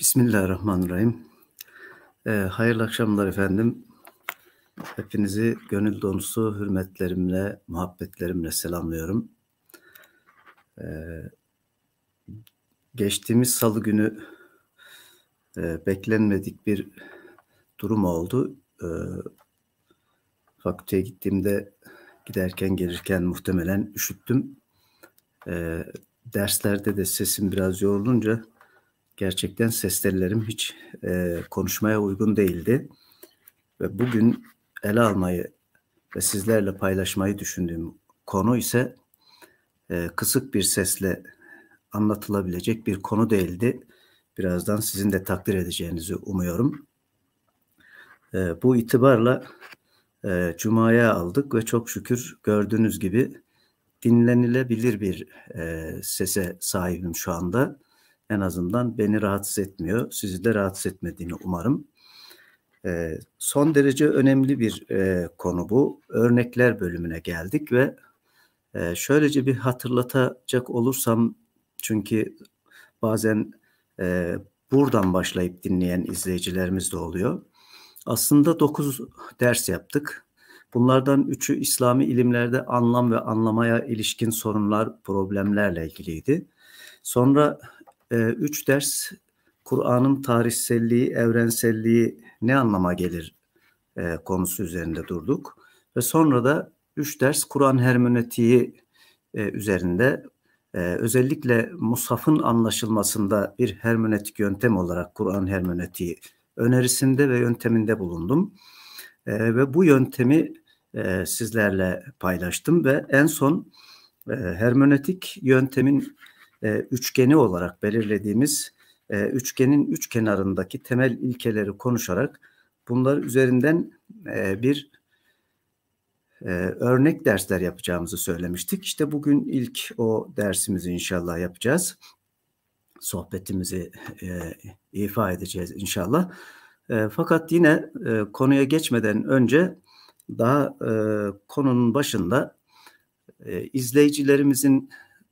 Bismillahirrahmanirrahim. Ee, hayırlı akşamlar efendim. Hepinizi gönül donusu hürmetlerimle, muhabbetlerimle selamlıyorum. Ee, geçtiğimiz salı günü e, beklenmedik bir durum oldu. Ee, fakülteye gittiğimde giderken gelirken muhtemelen üşüttüm. Ee, derslerde de sesim biraz yorulunca gerçekten seslerim hiç e, konuşmaya uygun değildi. Ve bugün ele almayı ve sizlerle paylaşmayı düşündüğüm konu ise e, kısık bir sesle anlatılabilecek bir konu değildi. Birazdan sizin de takdir edeceğinizi umuyorum. E, bu itibarla e, Cuma'ya aldık ve çok şükür gördüğünüz gibi dinlenilebilir bir e, sese sahibim şu anda. En azından beni rahatsız etmiyor. Sizi de rahatsız etmediğini umarım. E, son derece önemli bir e, konu bu. Örnekler bölümüne geldik ve e, şöylece bir hatırlatacak olursam çünkü bazen e, buradan başlayıp dinleyen izleyicilerimiz de oluyor. Aslında 9 ders yaptık. Bunlardan üçü İslami ilimlerde anlam ve anlamaya ilişkin sorunlar, problemlerle ilgiliydi. Sonra e, üç ders Kur'an'ın tarihselliği, evrenselliği ne anlama gelir e, konusu üzerinde durduk. Ve sonra da üç ders Kur'an hermenötiği e, üzerinde e, özellikle Musaf'ın anlaşılmasında bir hermenötik yöntem olarak Kur'an hermenötiği önerisinde ve yönteminde bulundum. E, ve bu yöntemi e, sizlerle paylaştım ve en son e, hermenötik yöntemin e, üçgeni olarak belirlediğimiz e, üçgenin üç kenarındaki temel ilkeleri konuşarak bunlar üzerinden e, bir e, örnek dersler yapacağımızı söylemiştik. İşte bugün ilk o dersimizi inşallah yapacağız. Sohbetimizi e, ifa edeceğiz inşallah. E, fakat yine e, konuya geçmeden önce daha e, konunun başında e, izleyicilerimizin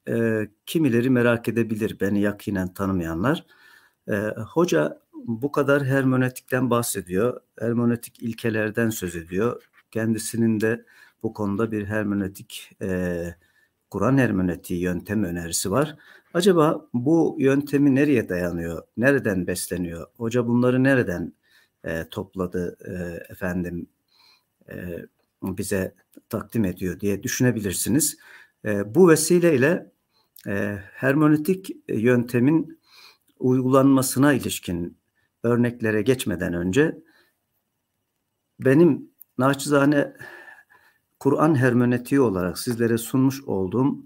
e, kimileri merak edebilir beni yakinen tanımayanlar. E, hoca bu kadar hermönetikten bahsediyor. hermönetik ilkelerden söz ediyor. Kendisinin de bu konuda bir hermönetik e, Kur'an hermenötiği yöntemi önerisi var. Acaba bu yöntemi nereye dayanıyor? Nereden besleniyor? Hoca bunları nereden e, topladı e, efendim e, bize takdim ediyor diye düşünebilirsiniz. E, bu vesileyle ee, e, hermenötik yöntemin uygulanmasına ilişkin örneklere geçmeden önce benim naçizane Kur'an hermenötiği olarak sizlere sunmuş olduğum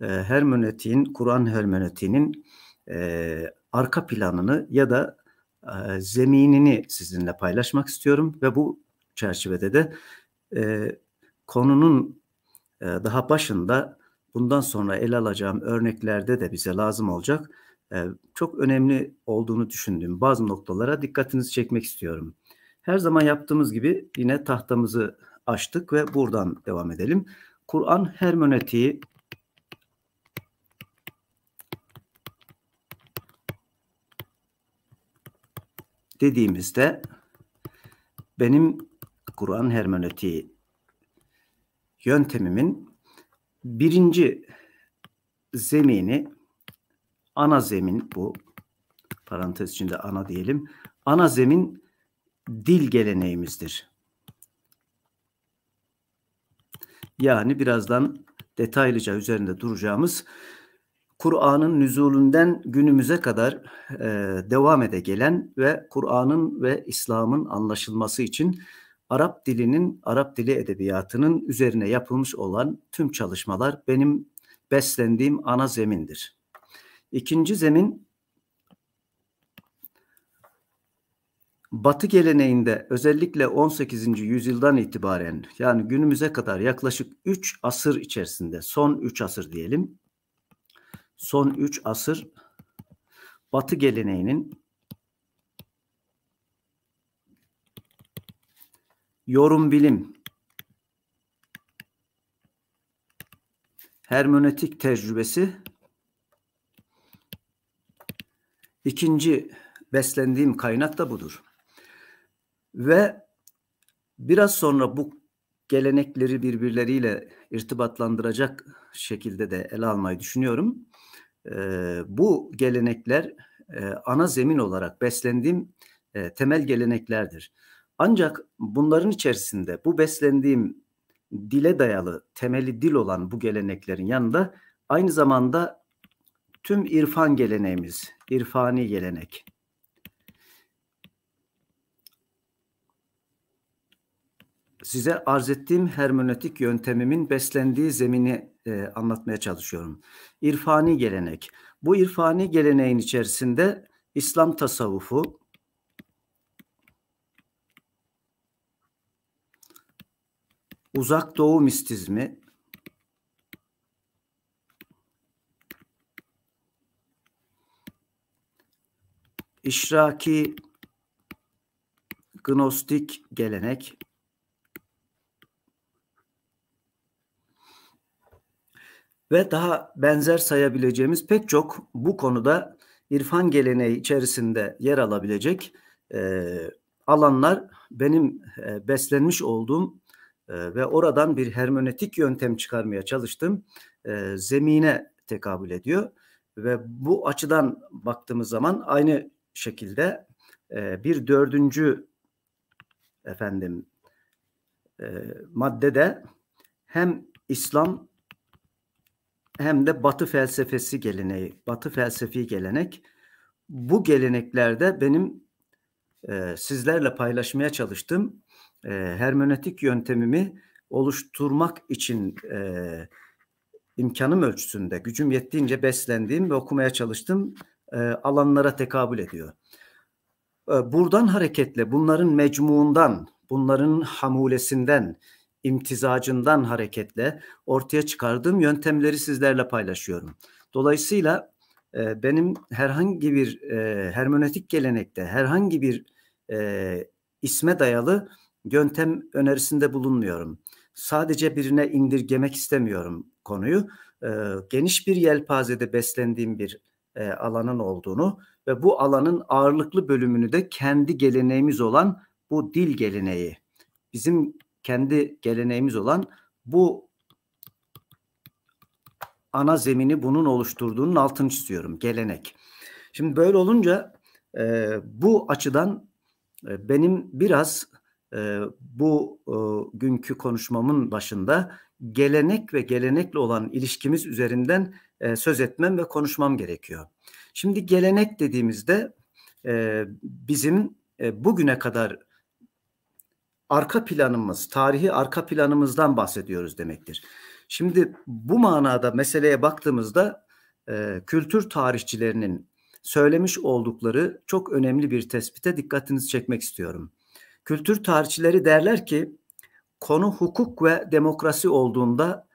e, hermenötiğin, Kur'an hermenötiğinin e, arka planını ya da e, zeminini sizinle paylaşmak istiyorum ve bu çerçevede de e, konunun e, daha başında bundan sonra ele alacağım örneklerde de bize lazım olacak e, çok önemli olduğunu düşündüğüm bazı noktalara dikkatinizi çekmek istiyorum. Her zaman yaptığımız gibi yine tahtamızı açtık ve buradan devam edelim. Kur'an hermenötiği dediğimizde benim Kur'an hermenötiği yöntemimin birinci zemini ana zemin bu parantez içinde ana diyelim. Ana zemin dil geleneğimizdir. Yani birazdan detaylıca üzerinde duracağımız Kur'an'ın nüzulünden günümüze kadar e, devam ede gelen ve Kur'an'ın ve İslam'ın anlaşılması için Arap dilinin, Arap dili edebiyatının üzerine yapılmış olan tüm çalışmalar benim beslendiğim ana zemindir. İkinci zemin Batı geleneğinde özellikle 18. yüzyıldan itibaren yani günümüze kadar yaklaşık 3 asır içerisinde son 3 asır diyelim. Son 3 asır Batı geleneğinin Yorum bilim. Hermenötik tecrübesi. ikinci beslendiğim kaynak da budur. Ve biraz sonra bu gelenekleri birbirleriyle irtibatlandıracak şekilde de ele almayı düşünüyorum. Ee, bu gelenekler e, ana zemin olarak beslendiğim e, temel geleneklerdir. Ancak bunların içerisinde bu beslendiğim dile dayalı temeli dil olan bu geleneklerin yanında aynı zamanda tüm irfan geleneğimiz, irfani gelenek. Size arz ettiğim hermenötik yöntemimin beslendiği zemini e, anlatmaya çalışıyorum. İrfani gelenek. Bu irfani geleneğin içerisinde İslam tasavvufu, Uzak Doğu mistizmi, İşraki gnostik gelenek ve daha benzer sayabileceğimiz pek çok bu konuda irfan geleneği içerisinde yer alabilecek e, alanlar benim e, beslenmiş olduğum ve oradan bir hermenötik yöntem çıkarmaya çalıştım. E, zemine tekabül ediyor ve bu açıdan baktığımız zaman aynı şekilde e, bir dördüncü efendim e, maddede hem İslam hem de Batı felsefesi geleneği, Batı felsefi gelenek. Bu geleneklerde benim e, sizlerle paylaşmaya çalıştığım e, hermenötik yöntemimi oluşturmak için e, imkanım ölçüsünde gücüm yettiğince beslendiğim ve okumaya çalıştığım e, alanlara tekabül ediyor. E, buradan hareketle bunların mecmuundan, bunların hamulesinden, imtizacından hareketle ortaya çıkardığım yöntemleri sizlerle paylaşıyorum. Dolayısıyla e, benim herhangi bir e, hermenötik gelenekte herhangi bir e, isme dayalı yöntem önerisinde bulunmuyorum. Sadece birine indirgemek istemiyorum konuyu. Ee, geniş bir yelpazede beslendiğim bir e, alanın olduğunu ve bu alanın ağırlıklı bölümünü de kendi geleneğimiz olan bu dil geleneği, bizim kendi geleneğimiz olan bu ana zemini bunun oluşturduğunun altını çiziyorum. Gelenek. Şimdi böyle olunca e, bu açıdan e, benim biraz ee, bu e, günkü konuşmamın başında gelenek ve gelenekle olan ilişkimiz üzerinden e, söz etmem ve konuşmam gerekiyor. Şimdi gelenek dediğimizde e, bizim bugüne kadar arka planımız, tarihi arka planımızdan bahsediyoruz demektir. Şimdi bu manada meseleye baktığımızda kültür tarihçilerinin söylemiş oldukları çok önemli bir tespite dikkatinizi çekmek istiyorum. Kültür tarihçileri derler ki konu hukuk ve demokrasi olduğunda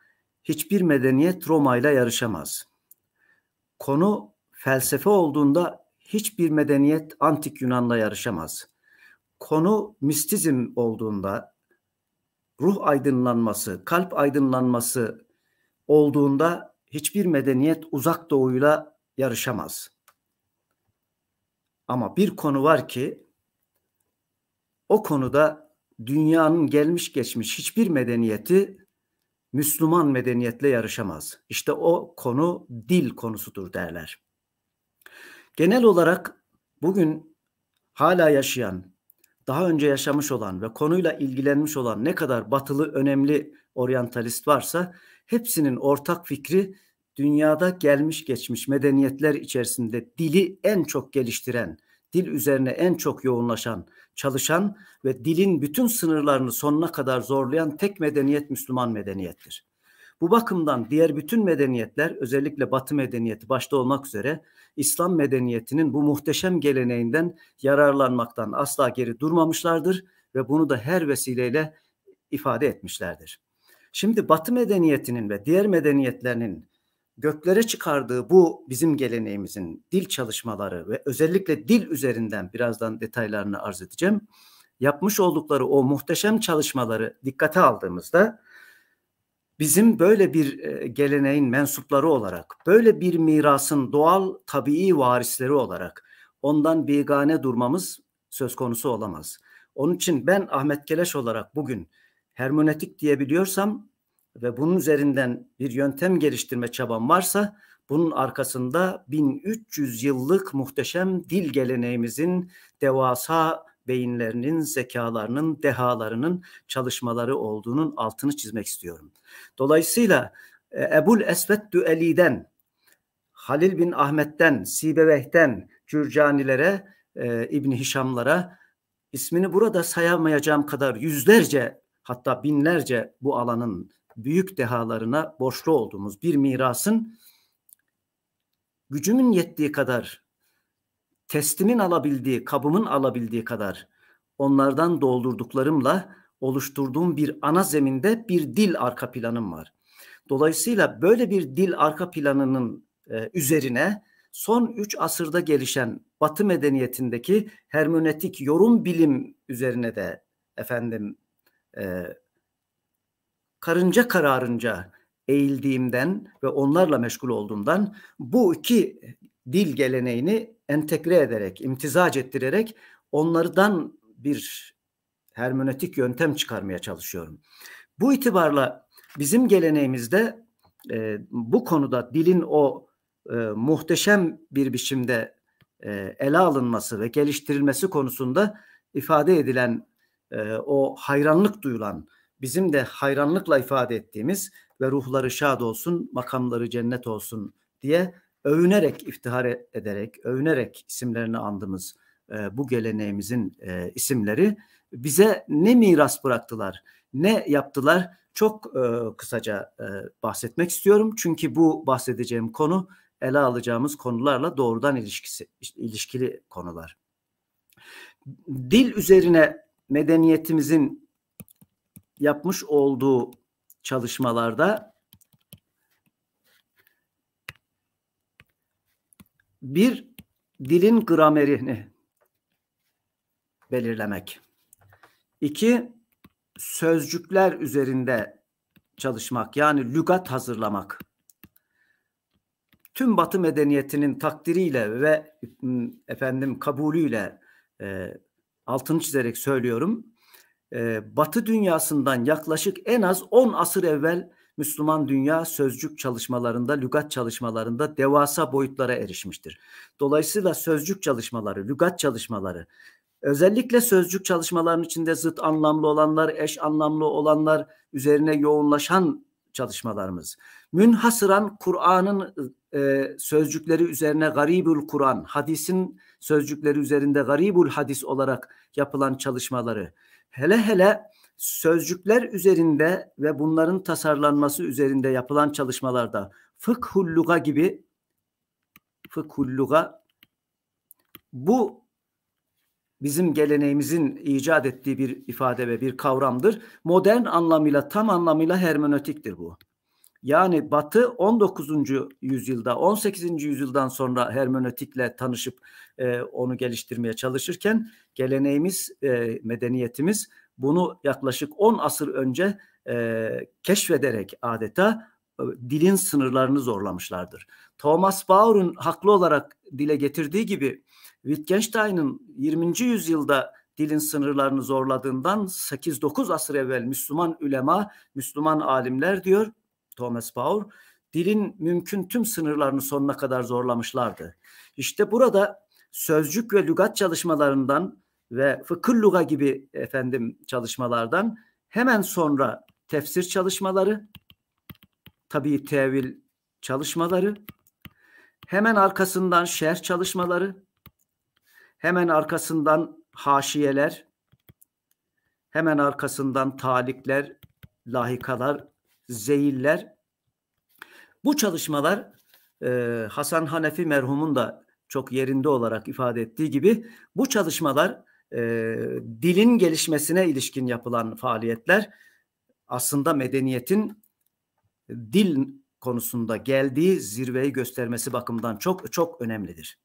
hiçbir medeniyet Roma ile yarışamaz. Konu felsefe olduğunda hiçbir medeniyet antik Yunan'la yarışamaz. Konu mistizm olduğunda ruh aydınlanması, kalp aydınlanması olduğunda hiçbir medeniyet uzak doğuyla yarışamaz. Ama bir konu var ki o konuda dünyanın gelmiş geçmiş hiçbir medeniyeti Müslüman medeniyetle yarışamaz. İşte o konu dil konusudur derler. Genel olarak bugün hala yaşayan, daha önce yaşamış olan ve konuyla ilgilenmiş olan ne kadar batılı önemli oryantalist varsa hepsinin ortak fikri dünyada gelmiş geçmiş medeniyetler içerisinde dili en çok geliştiren, dil üzerine en çok yoğunlaşan çalışan ve dilin bütün sınırlarını sonuna kadar zorlayan tek medeniyet Müslüman medeniyettir. Bu bakımdan diğer bütün medeniyetler özellikle Batı medeniyeti başta olmak üzere İslam medeniyetinin bu muhteşem geleneğinden yararlanmaktan asla geri durmamışlardır ve bunu da her vesileyle ifade etmişlerdir. Şimdi Batı medeniyetinin ve diğer medeniyetlerinin göklere çıkardığı bu bizim geleneğimizin dil çalışmaları ve özellikle dil üzerinden birazdan detaylarını arz edeceğim. Yapmış oldukları o muhteşem çalışmaları dikkate aldığımızda bizim böyle bir e, geleneğin mensupları olarak, böyle bir mirasın doğal tabii varisleri olarak ondan bigane durmamız söz konusu olamaz. Onun için ben Ahmet Keleş olarak bugün hermonetik diyebiliyorsam ve bunun üzerinden bir yöntem geliştirme çabam varsa bunun arkasında 1300 yıllık muhteşem dil geleneğimizin devasa beyinlerinin, zekalarının, dehalarının çalışmaları olduğunun altını çizmek istiyorum. Dolayısıyla e, Ebul Esved Düeli'den, Halil bin Ahmet'ten, Sibeveh'ten, Cürcanilere, e, İbni Hişamlara ismini burada sayamayacağım kadar yüzlerce hatta binlerce bu alanın büyük dehalarına borçlu olduğumuz bir mirasın gücümün yettiği kadar, testimin alabildiği, kabımın alabildiği kadar onlardan doldurduklarımla oluşturduğum bir ana zeminde bir dil arka planım var. Dolayısıyla böyle bir dil arka planının e, üzerine son 3 asırda gelişen Batı medeniyetindeki hermenötik yorum bilim üzerine de efendim e, karınca kararınca eğildiğimden ve onlarla meşgul olduğumdan bu iki dil geleneğini entegre ederek, imtizac ettirerek onlardan bir hermönetik yöntem çıkarmaya çalışıyorum. Bu itibarla bizim geleneğimizde e, bu konuda dilin o e, muhteşem bir biçimde e, ele alınması ve geliştirilmesi konusunda ifade edilen e, o hayranlık duyulan bizim de hayranlıkla ifade ettiğimiz ve ruhları şad olsun, makamları cennet olsun diye övünerek, iftihar ederek, övünerek isimlerini andığımız e, bu geleneğimizin e, isimleri bize ne miras bıraktılar, ne yaptılar çok e, kısaca e, bahsetmek istiyorum. Çünkü bu bahsedeceğim konu ele alacağımız konularla doğrudan ilişkisi, ilişkili konular. Dil üzerine medeniyetimizin yapmış olduğu çalışmalarda bir dilin gramerini belirlemek. İki, sözcükler üzerinde çalışmak yani lügat hazırlamak. Tüm Batı medeniyetinin takdiriyle ve efendim kabulüyle e, altını çizerek söylüyorum. Ee, Batı dünyasından yaklaşık en az 10 asır evvel Müslüman dünya sözcük çalışmalarında, lügat çalışmalarında devasa boyutlara erişmiştir. Dolayısıyla sözcük çalışmaları, lügat çalışmaları, özellikle sözcük çalışmalarının içinde zıt anlamlı olanlar, eş anlamlı olanlar üzerine yoğunlaşan çalışmalarımız. Münhasıran Kur'an'ın e, sözcükleri üzerine garibül Kur'an, hadisin sözcükleri üzerinde garibül hadis olarak yapılan çalışmaları, Hele hele sözcükler üzerinde ve bunların tasarlanması üzerinde yapılan çalışmalarda fıkhulluga gibi fıkhulluga bu bizim geleneğimizin icat ettiği bir ifade ve bir kavramdır. Modern anlamıyla tam anlamıyla hermenötiktir bu. Yani Batı 19. yüzyılda, 18. yüzyıldan sonra hermenötikle tanışıp e, onu geliştirmeye çalışırken geleneğimiz, e, medeniyetimiz bunu yaklaşık 10 asır önce e, keşfederek adeta e, dilin sınırlarını zorlamışlardır. Thomas Bauer'un haklı olarak dile getirdiği gibi Wittgenstein'ın 20. yüzyılda dilin sınırlarını zorladığından 8-9 asır evvel Müslüman ülema, Müslüman alimler diyor Thomas Paul dilin mümkün tüm sınırlarını sonuna kadar zorlamışlardı. İşte burada sözcük ve lügat çalışmalarından ve fıkıh luga gibi efendim çalışmalardan hemen sonra tefsir çalışmaları, tabii tevil çalışmaları, hemen arkasından şer çalışmaları, hemen arkasından haşiyeler, hemen arkasından talikler, lahikalar zehirler. Bu çalışmalar e, Hasan Hanefi merhumun da çok yerinde olarak ifade ettiği gibi bu çalışmalar e, dilin gelişmesine ilişkin yapılan faaliyetler aslında medeniyetin dil konusunda geldiği zirveyi göstermesi bakımından çok çok önemlidir.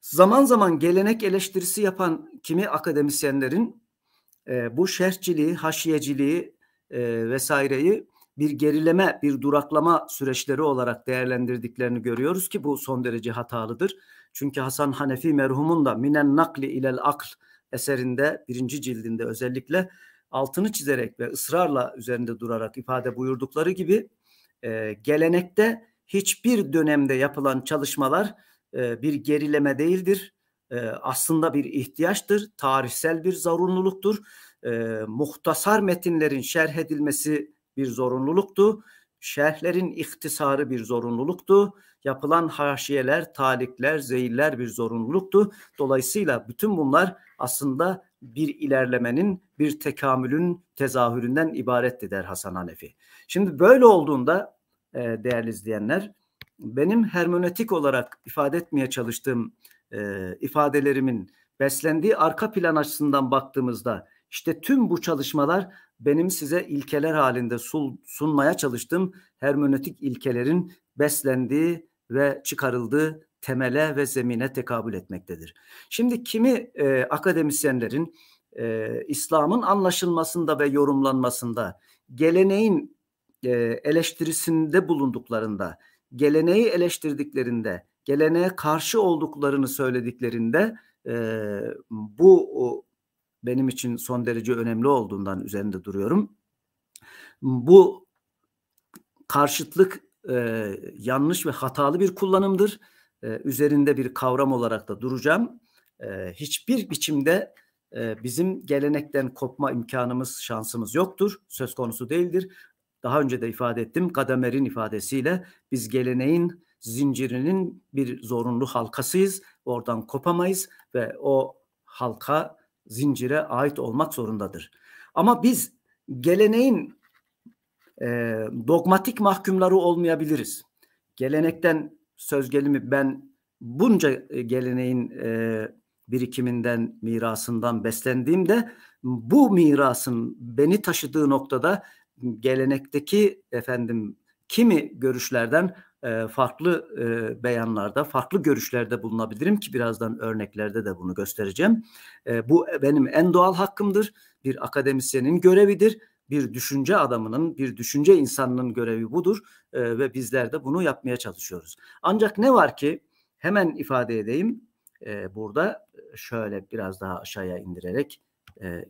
Zaman zaman gelenek eleştirisi yapan kimi akademisyenlerin e, bu şerhçiliği, haşiyeciliği e, vesaireyi bir gerileme, bir duraklama süreçleri olarak değerlendirdiklerini görüyoruz ki bu son derece hatalıdır. Çünkü Hasan Hanefi merhumun da Minen Nakli ilel Akl eserinde birinci cildinde özellikle altını çizerek ve ısrarla üzerinde durarak ifade buyurdukları gibi e, gelenekte hiçbir dönemde yapılan çalışmalar e, bir gerileme değildir. E, aslında bir ihtiyaçtır, tarihsel bir zorunluluktur e, muhtasar metinlerin şerh edilmesi bir zorunluluktu. Şerhlerin ihtisarı bir zorunluluktu. Yapılan haşiyeler, talikler, zeyiller bir zorunluluktu. Dolayısıyla bütün bunlar aslında bir ilerlemenin, bir tekamülün tezahüründen ibaretti der Hasan Hanefi. Şimdi böyle olduğunda e, değerli izleyenler, benim hermenötik olarak ifade etmeye çalıştığım e, ifadelerimin beslendiği arka plan açısından baktığımızda işte tüm bu çalışmalar benim size ilkeler halinde sunmaya çalıştığım hermenötik ilkelerin beslendiği ve çıkarıldığı temele ve zemine tekabül etmektedir. Şimdi kimi e, akademisyenlerin e, İslam'ın anlaşılmasında ve yorumlanmasında, geleneğin e, eleştirisinde bulunduklarında, geleneği eleştirdiklerinde, geleneğe karşı olduklarını söylediklerinde e, bu benim için son derece önemli olduğundan üzerinde duruyorum. Bu karşıtlık e, yanlış ve hatalı bir kullanımdır. E, üzerinde bir kavram olarak da duracağım. E, hiçbir biçimde e, bizim gelenekten kopma imkanımız, şansımız yoktur. Söz konusu değildir. Daha önce de ifade ettim. Kadamer'in ifadesiyle biz geleneğin zincirinin bir zorunlu halkasıyız. Oradan kopamayız ve o halka zincire ait olmak zorundadır. Ama biz geleneğin e, dogmatik mahkumları olmayabiliriz. Gelenekten söz gelimi ben bunca e, geleneğin e, birikiminden, mirasından beslendiğimde bu mirasın beni taşıdığı noktada gelenekteki efendim kimi görüşlerden farklı beyanlarda, farklı görüşlerde bulunabilirim ki birazdan örneklerde de bunu göstereceğim. bu benim en doğal hakkımdır. Bir akademisyenin görevidir. Bir düşünce adamının, bir düşünce insanının görevi budur ve bizler de bunu yapmaya çalışıyoruz. Ancak ne var ki hemen ifade edeyim burada şöyle biraz daha aşağıya indirerek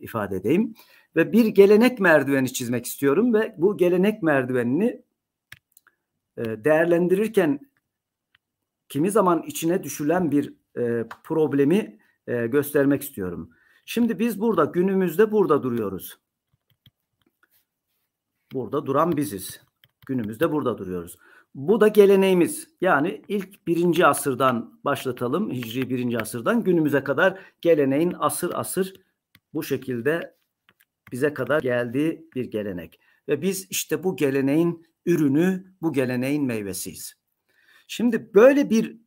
ifade edeyim ve bir gelenek merdiveni çizmek istiyorum ve bu gelenek merdivenini e, değerlendirirken kimi zaman içine düşülen bir e, problemi e, göstermek istiyorum. Şimdi biz burada günümüzde burada duruyoruz. Burada duran biziz. Günümüzde burada duruyoruz. Bu da geleneğimiz. Yani ilk birinci asırdan başlatalım. Hicri birinci asırdan günümüze kadar geleneğin asır asır bu şekilde bize kadar geldiği bir gelenek. Ve biz işte bu geleneğin ürünü, bu geleneğin meyvesiyiz. Şimdi böyle bir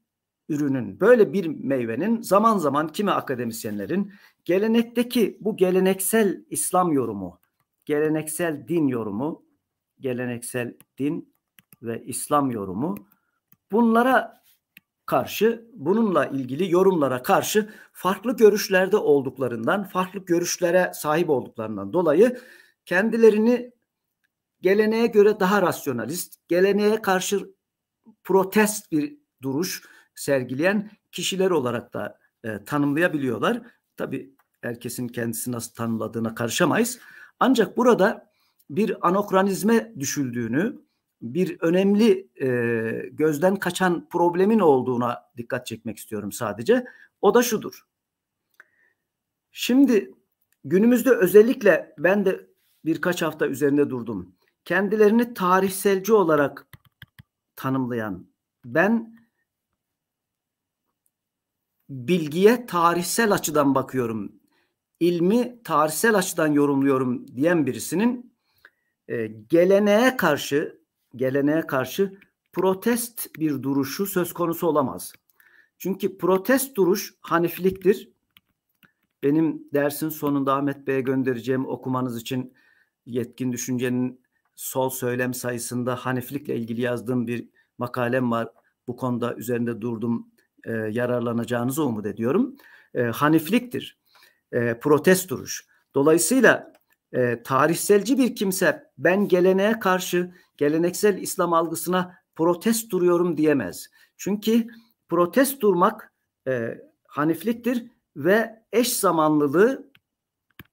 ürünün, böyle bir meyvenin zaman zaman kimi akademisyenlerin gelenekteki bu geleneksel İslam yorumu, geleneksel din yorumu, geleneksel din ve İslam yorumu bunlara karşı, bununla ilgili yorumlara karşı farklı görüşlerde olduklarından, farklı görüşlere sahip olduklarından dolayı kendilerini geleneğe göre daha rasyonalist, geleneğe karşı protest bir duruş sergileyen kişiler olarak da e, tanımlayabiliyorlar. Tabi herkesin kendisi nasıl tanımladığına karışamayız. Ancak burada bir anokranizme düşüldüğünü, bir önemli e, gözden kaçan problemin olduğuna dikkat çekmek istiyorum sadece. O da şudur. Şimdi günümüzde özellikle ben de birkaç hafta üzerinde durdum kendilerini tarihselci olarak tanımlayan, ben bilgiye tarihsel açıdan bakıyorum, ilmi tarihsel açıdan yorumluyorum diyen birisinin e, geleneğe karşı geleneğe karşı protest bir duruşu söz konusu olamaz. Çünkü protest duruş hanifliktir Benim dersin sonunda Ahmet Bey'e göndereceğim okumanız için yetkin düşüncenin sol söylem sayısında haneflikle ilgili yazdığım bir makalem var. Bu konuda üzerinde durdum e, yararlanacağınızı umut ediyorum. E, hanifliktir, e, protest duruş. Dolayısıyla e, tarihselci bir kimse ben geleneğe karşı geleneksel İslam algısına protest duruyorum diyemez. Çünkü protest durmak e, hanifliktir ve eş zamanlılığı,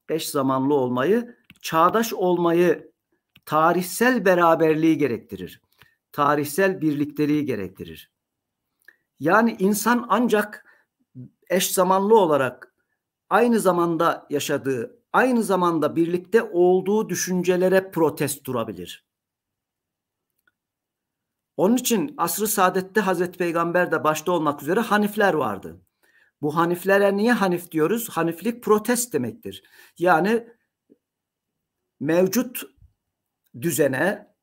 eş zamanlı olmayı, çağdaş olmayı tarihsel beraberliği gerektirir. Tarihsel birlikteliği gerektirir. Yani insan ancak eş zamanlı olarak aynı zamanda yaşadığı, aynı zamanda birlikte olduğu düşüncelere protest durabilir. Onun için asrı ı saadette Hazreti Peygamber de başta olmak üzere hanifler vardı. Bu haniflere niye hanif diyoruz? Haniflik protest demektir. Yani mevcut düzene,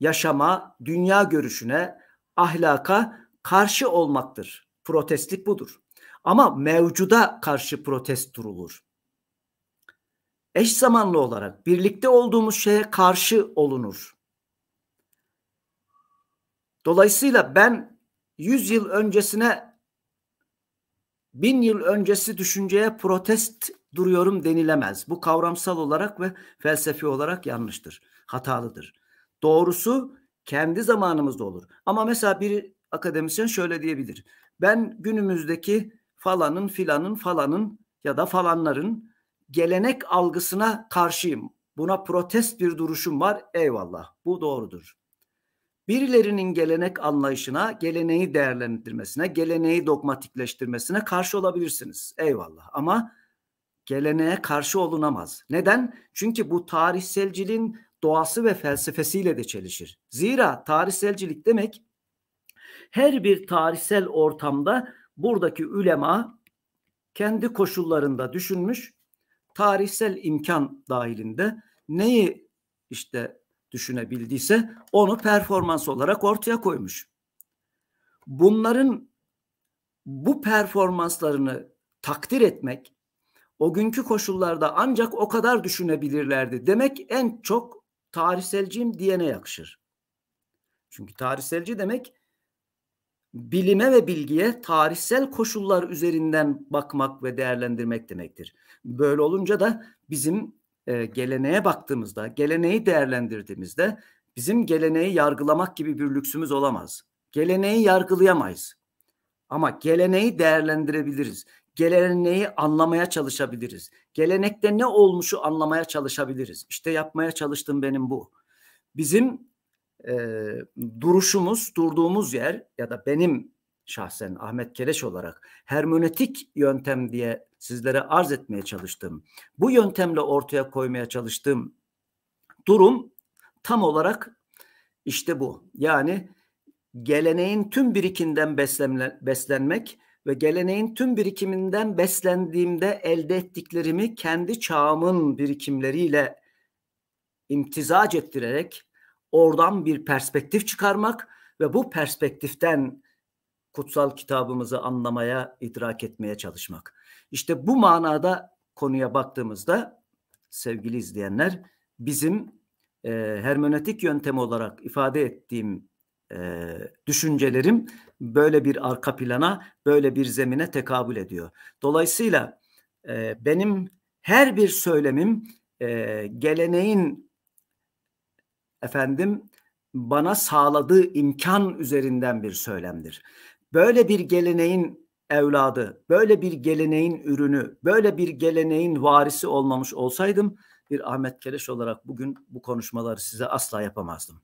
yaşama, dünya görüşüne, ahlaka karşı olmaktır. Protestlik budur. Ama mevcuda karşı protest durulur. Eş zamanlı olarak birlikte olduğumuz şeye karşı olunur. Dolayısıyla ben 100 yıl öncesine bin yıl öncesi düşünceye protest duruyorum denilemez. Bu kavramsal olarak ve felsefi olarak yanlıştır hatalıdır. Doğrusu kendi zamanımızda olur. Ama mesela bir akademisyen şöyle diyebilir. Ben günümüzdeki falanın filanın falanın ya da falanların gelenek algısına karşıyım. Buna protest bir duruşum var. Eyvallah. Bu doğrudur. Birilerinin gelenek anlayışına, geleneği değerlendirmesine, geleneği dogmatikleştirmesine karşı olabilirsiniz. Eyvallah. Ama geleneğe karşı olunamaz. Neden? Çünkü bu tarihselciliğin doğası ve felsefesiyle de çelişir. Zira tarihselcilik demek her bir tarihsel ortamda buradaki ülema kendi koşullarında düşünmüş, tarihsel imkan dahilinde neyi işte düşünebildiyse onu performans olarak ortaya koymuş. Bunların bu performanslarını takdir etmek, o günkü koşullarda ancak o kadar düşünebilirlerdi demek en çok tarihselciyim diyene yakışır. Çünkü tarihselci demek bilime ve bilgiye tarihsel koşullar üzerinden bakmak ve değerlendirmek demektir. Böyle olunca da bizim e, geleneğe baktığımızda, geleneği değerlendirdiğimizde bizim geleneği yargılamak gibi bir lüksümüz olamaz. Geleneği yargılayamayız. Ama geleneği değerlendirebiliriz geleneği anlamaya çalışabiliriz. Gelenekte ne olmuşu anlamaya çalışabiliriz. İşte yapmaya çalıştığım benim bu. Bizim e, duruşumuz, durduğumuz yer ya da benim şahsen Ahmet Keleş olarak hermönetik yöntem diye sizlere arz etmeye çalıştığım, bu yöntemle ortaya koymaya çalıştığım durum tam olarak işte bu. Yani geleneğin tüm birikinden beslenme, beslenmek ve geleneğin tüm birikiminden beslendiğimde elde ettiklerimi kendi çağımın birikimleriyle imtizac ettirerek oradan bir perspektif çıkarmak ve bu perspektiften kutsal kitabımızı anlamaya, idrak etmeye çalışmak. İşte bu manada konuya baktığımızda sevgili izleyenler bizim e, hermenötik yöntem olarak ifade ettiğim e, düşüncelerim böyle bir arka plana, böyle bir zemine tekabül ediyor. Dolayısıyla e, benim her bir söylemim e, geleneğin efendim bana sağladığı imkan üzerinden bir söylemdir. Böyle bir geleneğin evladı, böyle bir geleneğin ürünü, böyle bir geleneğin varisi olmamış olsaydım bir Ahmet Keleş olarak bugün bu konuşmaları size asla yapamazdım.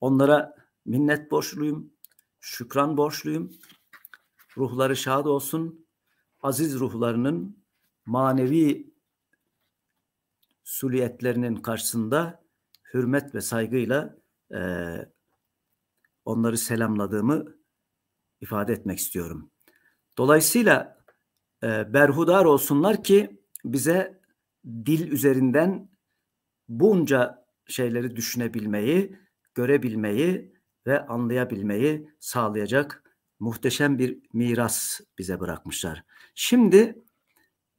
Onlara minnet borçluyum, şükran borçluyum. Ruhları şad olsun. Aziz ruhlarının manevi suliyetlerinin karşısında hürmet ve saygıyla e, onları selamladığımı ifade etmek istiyorum. Dolayısıyla e, berhudar olsunlar ki bize dil üzerinden bunca şeyleri düşünebilmeyi, görebilmeyi, ve anlayabilmeyi sağlayacak muhteşem bir miras bize bırakmışlar. Şimdi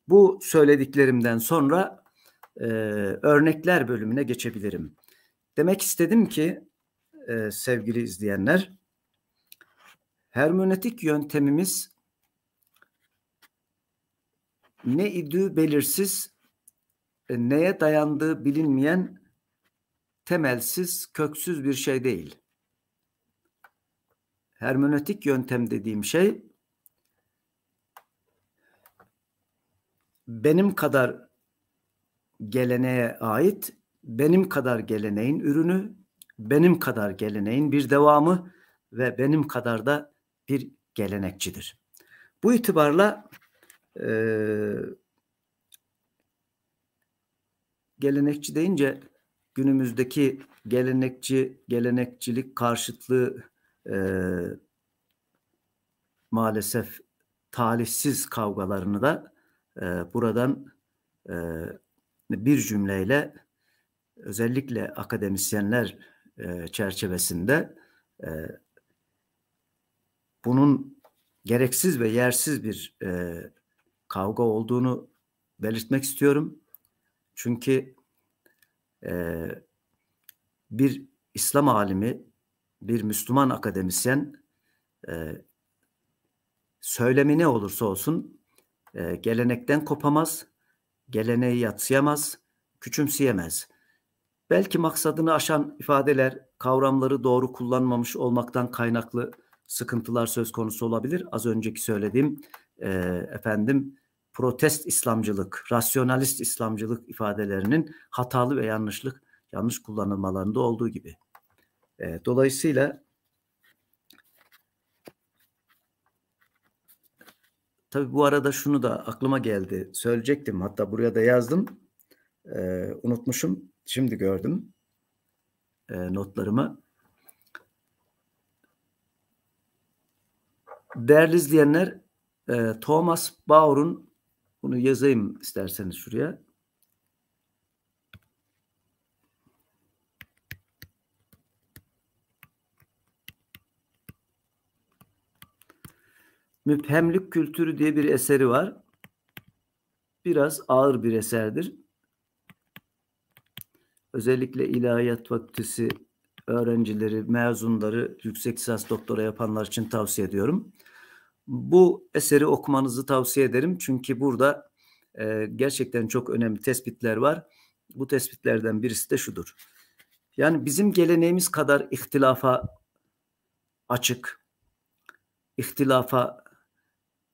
bu söylediklerimden sonra e, örnekler bölümüne geçebilirim. Demek istedim ki e, sevgili izleyenler, hermenötik yöntemimiz ne idüğü belirsiz, e, neye dayandığı bilinmeyen, temelsiz, köksüz bir şey değil hermenötik yöntem dediğim şey benim kadar geleneğe ait, benim kadar geleneğin ürünü, benim kadar geleneğin bir devamı ve benim kadar da bir gelenekçidir. Bu itibarla e, gelenekçi deyince günümüzdeki gelenekçi, gelenekçilik karşıtlığı e, maalesef talihsiz kavgalarını da e, buradan e, bir cümleyle özellikle akademisyenler e, çerçevesinde e, bunun gereksiz ve yersiz bir e, kavga olduğunu belirtmek istiyorum. Çünkü e, bir İslam alimi bir Müslüman akademisyen e, söylemi ne olursa olsun e, gelenekten kopamaz, geleneği yatsıyamaz, küçümseyemez. Belki maksadını aşan ifadeler, kavramları doğru kullanmamış olmaktan kaynaklı sıkıntılar söz konusu olabilir. Az önceki söylediğim e, efendim protest İslamcılık, rasyonalist İslamcılık ifadelerinin hatalı ve yanlışlık yanlış kullanılmalarında olduğu gibi. E, dolayısıyla tabi bu arada şunu da aklıma geldi. Söyleyecektim hatta buraya da yazdım. E, unutmuşum. Şimdi gördüm e, notlarımı. Değerli izleyenler, e, Thomas Bauer'un bunu yazayım isterseniz şuraya. Müphemlik Kültürü diye bir eseri var. Biraz ağır bir eserdir. Özellikle ilahiyat Fakültesi öğrencileri, mezunları, yüksek lisans doktora yapanlar için tavsiye ediyorum. Bu eseri okumanızı tavsiye ederim. Çünkü burada e, gerçekten çok önemli tespitler var. Bu tespitlerden birisi de şudur. Yani bizim geleneğimiz kadar ihtilafa açık, ihtilafa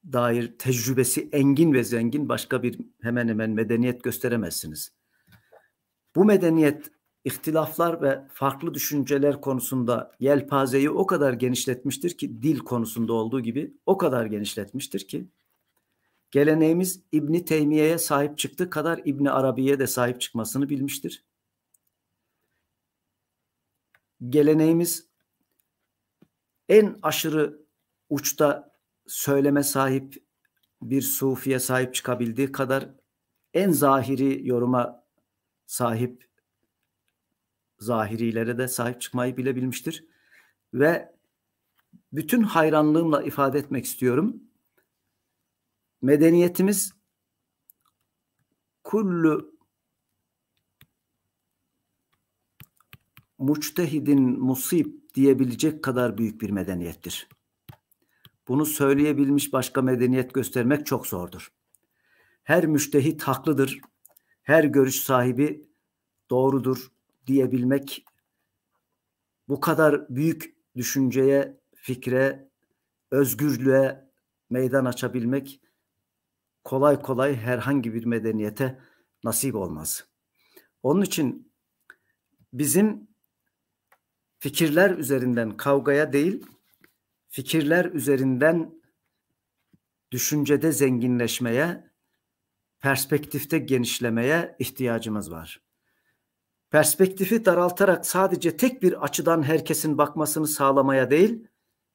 dair tecrübesi engin ve zengin başka bir hemen hemen medeniyet gösteremezsiniz. Bu medeniyet ihtilaflar ve farklı düşünceler konusunda yelpazeyi o kadar genişletmiştir ki dil konusunda olduğu gibi o kadar genişletmiştir ki geleneğimiz İbni Teymiye'ye sahip çıktığı kadar İbni Arabi'ye de sahip çıkmasını bilmiştir. Geleneğimiz en aşırı uçta söyleme sahip bir sufiye sahip çıkabildiği kadar en zahiri yoruma sahip zahirilere de sahip çıkmayı bilebilmiştir. Ve bütün hayranlığımla ifade etmek istiyorum. Medeniyetimiz kullu muçtehidin musib diyebilecek kadar büyük bir medeniyettir. Bunu söyleyebilmiş başka medeniyet göstermek çok zordur. Her müştehit haklıdır, her görüş sahibi doğrudur diyebilmek bu kadar büyük düşünceye, fikre, özgürlüğe meydan açabilmek kolay kolay herhangi bir medeniyete nasip olmaz. Onun için bizim fikirler üzerinden kavgaya değil, fikirler üzerinden düşüncede zenginleşmeye, perspektifte genişlemeye ihtiyacımız var. Perspektifi daraltarak sadece tek bir açıdan herkesin bakmasını sağlamaya değil,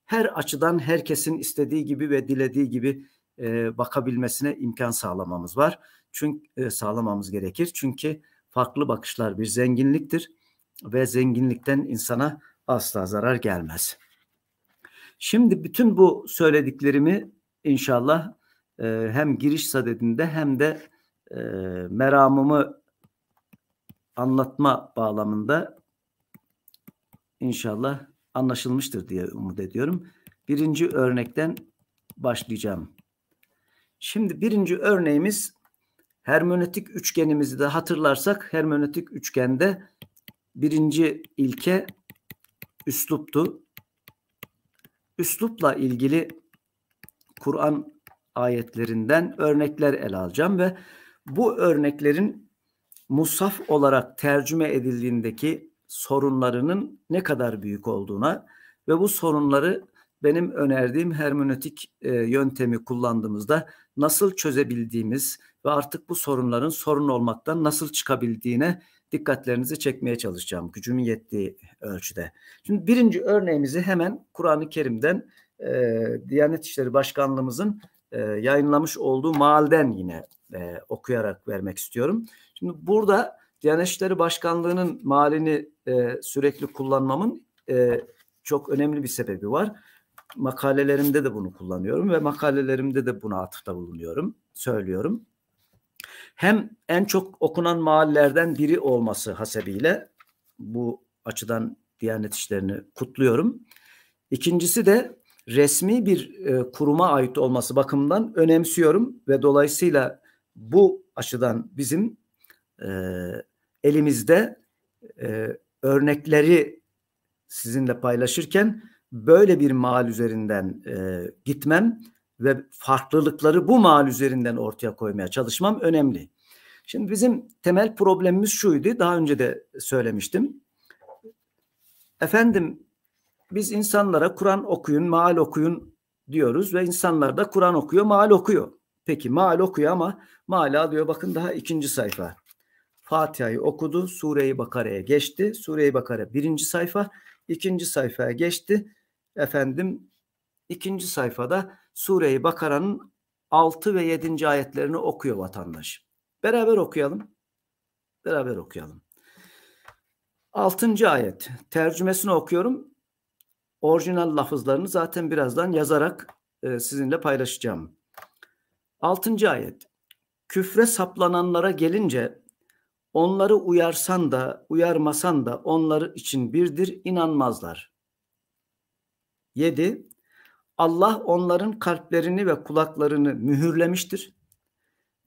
her açıdan herkesin istediği gibi ve dilediği gibi e, bakabilmesine imkan sağlamamız var. Çünkü e, sağlamamız gerekir. Çünkü farklı bakışlar bir zenginliktir ve zenginlikten insana asla zarar gelmez. Şimdi bütün bu söylediklerimi inşallah e, hem giriş sadedinde hem de e, meramımı anlatma bağlamında inşallah anlaşılmıştır diye umut ediyorum. Birinci örnekten başlayacağım. Şimdi birinci örneğimiz hermönetik üçgenimizi de hatırlarsak hermönetik üçgende birinci ilke üsluptu üslupla ilgili Kur'an ayetlerinden örnekler ele alacağım ve bu örneklerin musaf olarak tercüme edildiğindeki sorunlarının ne kadar büyük olduğuna ve bu sorunları benim önerdiğim hermenötik e, yöntemi kullandığımızda nasıl çözebildiğimiz ve artık bu sorunların sorun olmaktan nasıl çıkabildiğine dikkatlerinizi çekmeye çalışacağım gücümün yettiği ölçüde. Şimdi birinci örneğimizi hemen Kur'an-ı Kerim'den e, Diyanet İşleri Başkanlığımızın e, yayınlamış olduğu maalden yine e, okuyarak vermek istiyorum. Şimdi burada Diyanet İşleri Başkanlığı'nın malini e, sürekli kullanmamın e, çok önemli bir sebebi var makalelerimde de bunu kullanıyorum ve makalelerimde de buna atıfta bulunuyorum, söylüyorum. Hem en çok okunan mahallelerden biri olması hasebiyle bu açıdan Diyanet İşlerini kutluyorum. İkincisi de resmi bir e, kuruma ait olması bakımından önemsiyorum ve dolayısıyla bu açıdan bizim e, elimizde e, örnekleri sizinle paylaşırken böyle bir mal üzerinden e, gitmem ve farklılıkları bu mal üzerinden ortaya koymaya çalışmam önemli. Şimdi bizim temel problemimiz şuydu. Daha önce de söylemiştim. Efendim biz insanlara Kur'an okuyun, maal okuyun diyoruz ve insanlar da Kur'an okuyor, maal okuyor. Peki maal okuyor ama maala diyor bakın daha ikinci sayfa. Fatiha'yı okudu, Sure-i Bakara'ya geçti. Sure-i Bakara birinci sayfa, ikinci sayfaya geçti efendim ikinci sayfada Sure-i Bakara'nın 6 ve 7. ayetlerini okuyor vatandaş. Beraber okuyalım. Beraber okuyalım. 6. ayet. Tercümesini okuyorum. Orijinal lafızlarını zaten birazdan yazarak e, sizinle paylaşacağım. 6. ayet. Küfre saplananlara gelince onları uyarsan da uyarmasan da onları için birdir inanmazlar. 7. Allah onların kalplerini ve kulaklarını mühürlemiştir.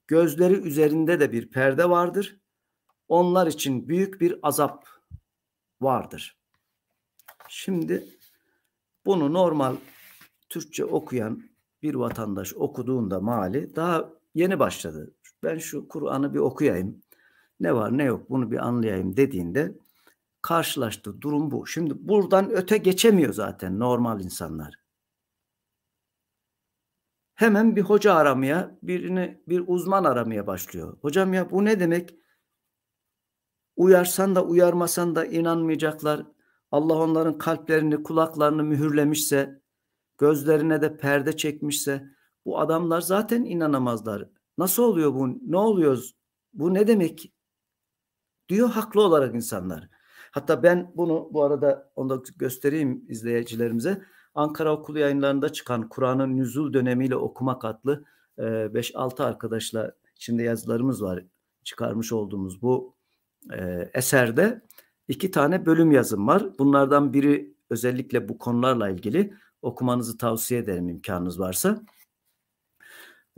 Gözleri üzerinde de bir perde vardır. Onlar için büyük bir azap vardır. Şimdi bunu normal Türkçe okuyan bir vatandaş okuduğunda mali daha yeni başladı. Ben şu Kur'an'ı bir okuyayım. Ne var ne yok bunu bir anlayayım dediğinde karşılaştığı durum bu. Şimdi buradan öte geçemiyor zaten normal insanlar. Hemen bir hoca aramaya, birini bir uzman aramaya başlıyor. Hocam ya bu ne demek? Uyarsan da uyarmasan da inanmayacaklar. Allah onların kalplerini, kulaklarını mühürlemişse, gözlerine de perde çekmişse bu adamlar zaten inanamazlar. Nasıl oluyor bu? Ne oluyoruz? Bu ne demek? Diyor haklı olarak insanlar. Hatta ben bunu bu arada onu da göstereyim izleyicilerimize. Ankara Okulu yayınlarında çıkan Kur'an'ın Nüzul dönemiyle okumak adlı 5-6 e, arkadaşla içinde yazılarımız var çıkarmış olduğumuz bu e, eserde iki tane bölüm yazım var. Bunlardan biri özellikle bu konularla ilgili okumanızı tavsiye ederim imkanınız varsa.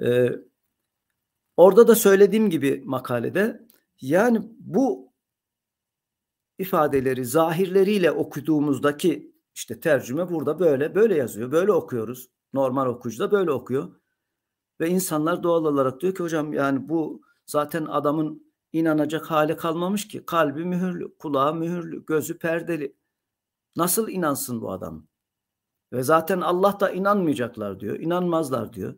E, orada da söylediğim gibi makalede yani bu ifadeleri zahirleriyle okuduğumuzdaki işte tercüme burada böyle böyle yazıyor. Böyle okuyoruz. Normal okuyucu da böyle okuyor. Ve insanlar doğal olarak diyor ki hocam yani bu zaten adamın inanacak hali kalmamış ki. Kalbi mühürlü, kulağı mühürlü, gözü perdeli. Nasıl inansın bu adam? Ve zaten Allah da inanmayacaklar diyor. inanmazlar diyor.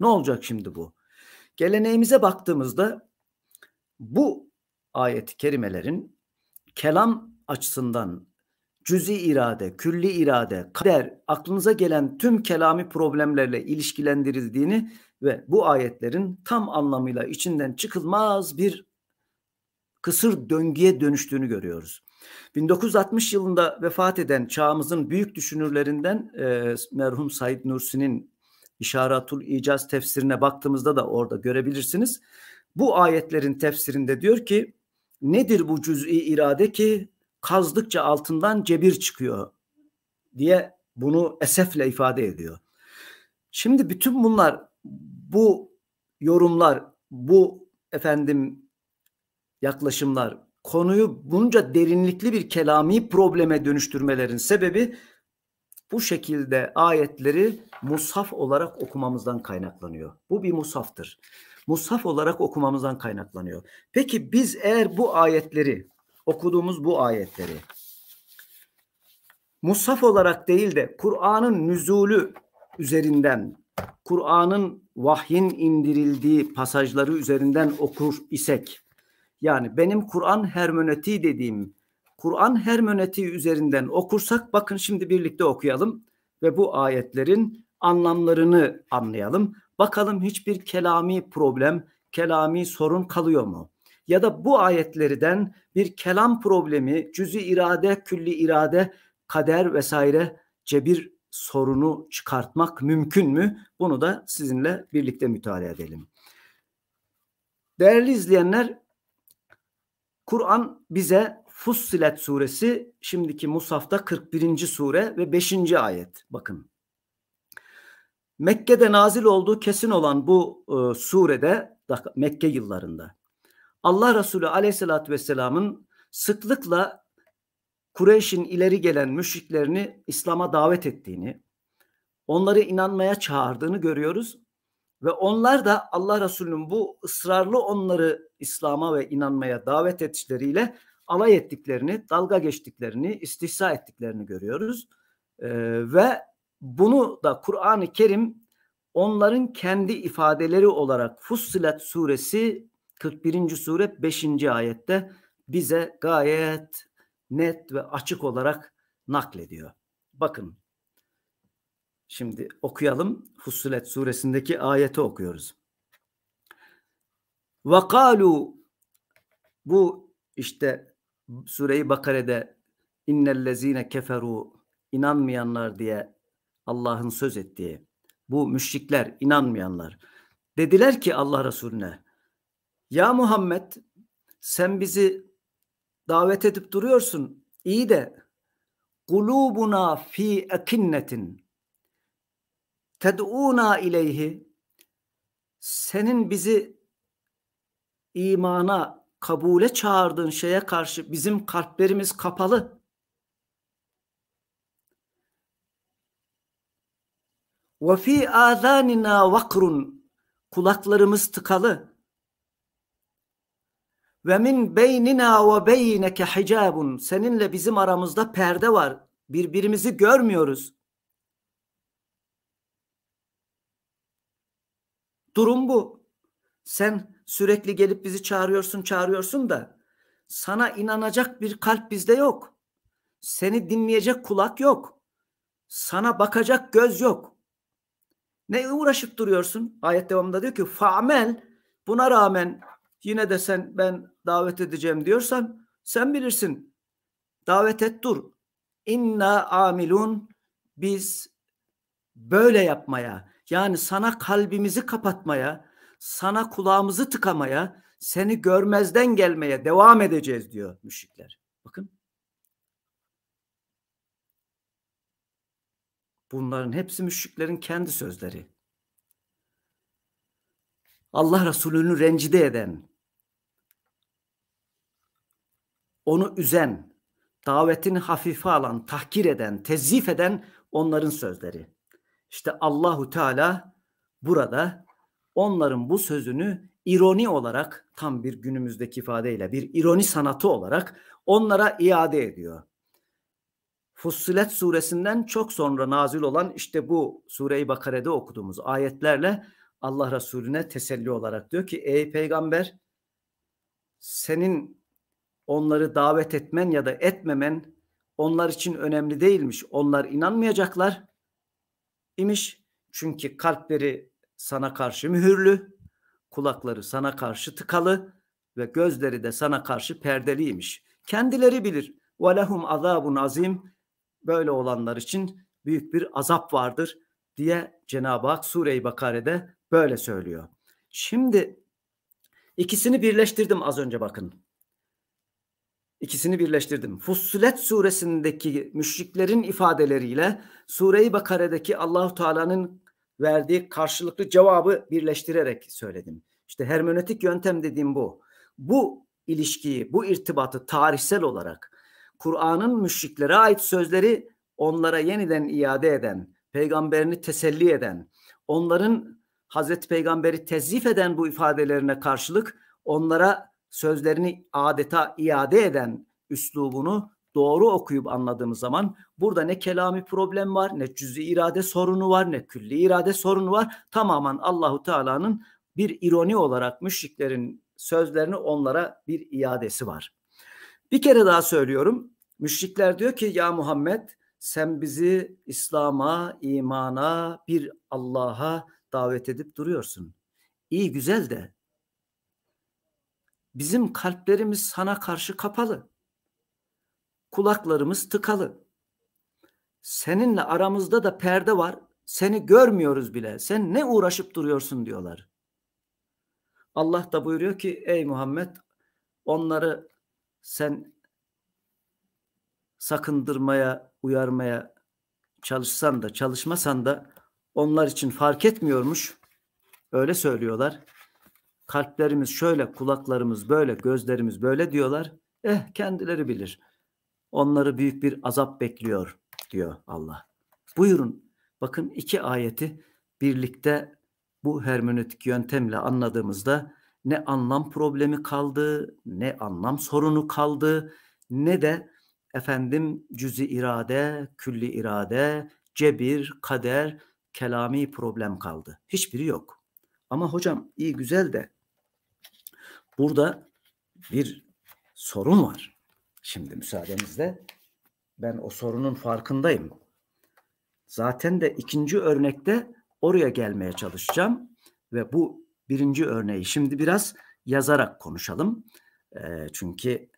Ne olacak şimdi bu? Geleneğimize baktığımızda bu ayeti kerimelerin kelam açısından cüzi irade, külli irade, kader, aklınıza gelen tüm kelami problemlerle ilişkilendirildiğini ve bu ayetlerin tam anlamıyla içinden çıkılmaz bir kısır döngüye dönüştüğünü görüyoruz. 1960 yılında vefat eden çağımızın büyük düşünürlerinden e, merhum Said Nursi'nin İşaratul İcaz tefsirine baktığımızda da orada görebilirsiniz. Bu ayetlerin tefsirinde diyor ki Nedir bu cüz'i irade ki kazdıkça altından cebir çıkıyor diye bunu esefle ifade ediyor. Şimdi bütün bunlar bu yorumlar, bu efendim yaklaşımlar konuyu bunca derinlikli bir kelami probleme dönüştürmelerin sebebi bu şekilde ayetleri musaf olarak okumamızdan kaynaklanıyor. Bu bir musaftır musaf olarak okumamızdan kaynaklanıyor. Peki biz eğer bu ayetleri okuduğumuz bu ayetleri musaf olarak değil de Kur'an'ın nüzulü üzerinden Kur'an'ın vahyin indirildiği pasajları üzerinden okur isek yani benim Kur'an hermenötiği dediğim Kur'an hermenötiği üzerinden okursak bakın şimdi birlikte okuyalım ve bu ayetlerin anlamlarını anlayalım. Bakalım hiçbir kelami problem, kelami sorun kalıyor mu? Ya da bu ayetlerden bir kelam problemi, cüzi irade, külli irade, kader vesaire cebir sorunu çıkartmak mümkün mü? Bunu da sizinle birlikte mütalaa edelim. Değerli izleyenler, Kur'an bize Fussilet suresi şimdiki Musaf'ta 41. sure ve 5. ayet. Bakın Mekke'de nazil olduğu kesin olan bu e, surede Mekke yıllarında Allah Resulü aleyhissalatü vesselamın sıklıkla Kureyş'in ileri gelen müşriklerini İslam'a davet ettiğini, onları inanmaya çağırdığını görüyoruz. Ve onlar da Allah Resulü'nün bu ısrarlı onları İslam'a ve inanmaya davet etişleriyle alay ettiklerini, dalga geçtiklerini, istihsa ettiklerini görüyoruz. Ee, ve bunu da Kur'an-ı Kerim onların kendi ifadeleri olarak Fussilet suresi 41. sure 5. ayette bize gayet net ve açık olarak naklediyor. Bakın şimdi okuyalım. Fussilet suresindeki ayeti okuyoruz. Ve bu işte sureyi i Bakare'de innellezine keferu inanmayanlar diye Allah'ın söz ettiği bu müşrikler, inanmayanlar dediler ki Allah Resulüne ya Muhammed sen bizi davet edip duruyorsun. iyi de kulubuna fi ekinnetin ted'una ileyhi senin bizi imana kabule çağırdığın şeye karşı bizim kalplerimiz kapalı. Ve fi azanina vakrun kulaklarımız tıkalı. Ve min beynina ve beyneke hicabun seninle bizim aramızda perde var. Birbirimizi görmüyoruz. Durum bu. Sen sürekli gelip bizi çağırıyorsun, çağırıyorsun da sana inanacak bir kalp bizde yok. Seni dinleyecek kulak yok. Sana bakacak göz yok. Ne uğraşıp duruyorsun? Ayet devamında diyor ki famel buna rağmen yine de sen ben davet edeceğim diyorsan sen bilirsin. Davet et dur. İnna amilun biz böyle yapmaya yani sana kalbimizi kapatmaya, sana kulağımızı tıkamaya, seni görmezden gelmeye devam edeceğiz diyor müşrikler. Bakın Bunların hepsi müşriklerin kendi sözleri. Allah Resulü'nü rencide eden, onu üzen, davetini hafife alan, tahkir eden, tezif eden onların sözleri. İşte Allahu Teala burada onların bu sözünü ironi olarak tam bir günümüzdeki ifadeyle bir ironi sanatı olarak onlara iade ediyor. Fussilet suresinden çok sonra nazil olan işte bu sureyi Bakare'de okuduğumuz ayetlerle Allah Resulüne teselli olarak diyor ki ey peygamber senin onları davet etmen ya da etmemen onlar için önemli değilmiş. Onlar inanmayacaklar imiş. Çünkü kalpleri sana karşı mühürlü, kulakları sana karşı tıkalı ve gözleri de sana karşı perdeliymiş. Kendileri bilir. وَلَهُمْ azabun azim böyle olanlar için büyük bir azap vardır diye Cenab-ı Hak Sure-i Bakare'de böyle söylüyor. Şimdi ikisini birleştirdim az önce bakın. İkisini birleştirdim. Fussilet suresindeki müşriklerin ifadeleriyle Sure-i Bakare'deki Allahu Teala'nın verdiği karşılıklı cevabı birleştirerek söyledim. İşte hermenötik yöntem dediğim bu. Bu ilişkiyi, bu irtibatı tarihsel olarak Kur'an'ın müşriklere ait sözleri onlara yeniden iade eden, peygamberini teselli eden, onların Hazreti Peygamberi tezif eden bu ifadelerine karşılık onlara sözlerini adeta iade eden üslubunu doğru okuyup anladığımız zaman burada ne kelami problem var, ne cüz'i irade sorunu var, ne külli irade sorunu var. Tamamen Allahu Teala'nın bir ironi olarak müşriklerin sözlerini onlara bir iadesi var. Bir kere daha söylüyorum. Müşrikler diyor ki ya Muhammed sen bizi İslam'a, imana, bir Allah'a davet edip duruyorsun. İyi güzel de bizim kalplerimiz sana karşı kapalı. Kulaklarımız tıkalı. Seninle aramızda da perde var. Seni görmüyoruz bile. Sen ne uğraşıp duruyorsun diyorlar. Allah da buyuruyor ki ey Muhammed onları sen sakındırmaya, uyarmaya çalışsan da çalışmasan da onlar için fark etmiyormuş. Öyle söylüyorlar. Kalplerimiz şöyle, kulaklarımız böyle, gözlerimiz böyle diyorlar. Eh kendileri bilir. Onları büyük bir azap bekliyor diyor Allah. Buyurun bakın iki ayeti birlikte bu hermenötik yöntemle anladığımızda ne anlam problemi kaldı, ne anlam sorunu kaldı, ne de efendim cüzi irade, külli irade, cebir, kader, kelami problem kaldı. Hiçbiri yok. Ama hocam iyi güzel de burada bir sorun var. Şimdi müsaadenizle ben o sorunun farkındayım. Zaten de ikinci örnekte oraya gelmeye çalışacağım ve bu birinci örneği. Şimdi biraz yazarak konuşalım. E, çünkü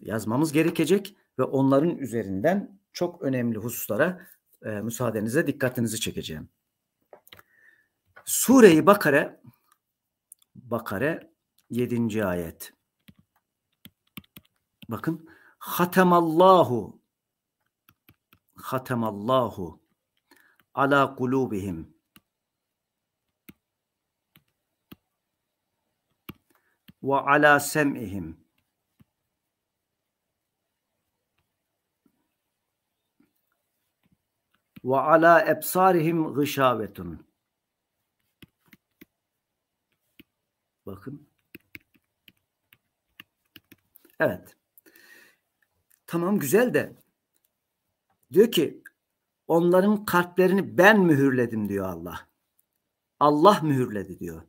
yazmamız gerekecek ve onların üzerinden çok önemli hususlara e, müsaadenize dikkatinizi çekeceğim. Sure-i Bakare Bakare 7. ayet. Bakın Hatemallahu Hatemallahu ala kulubihim ve ala sem'ihim. ve ala ebsarihim gışavetun. Bakın. Evet. Tamam güzel de diyor ki onların kalplerini ben mühürledim diyor Allah. Allah mühürledi diyor.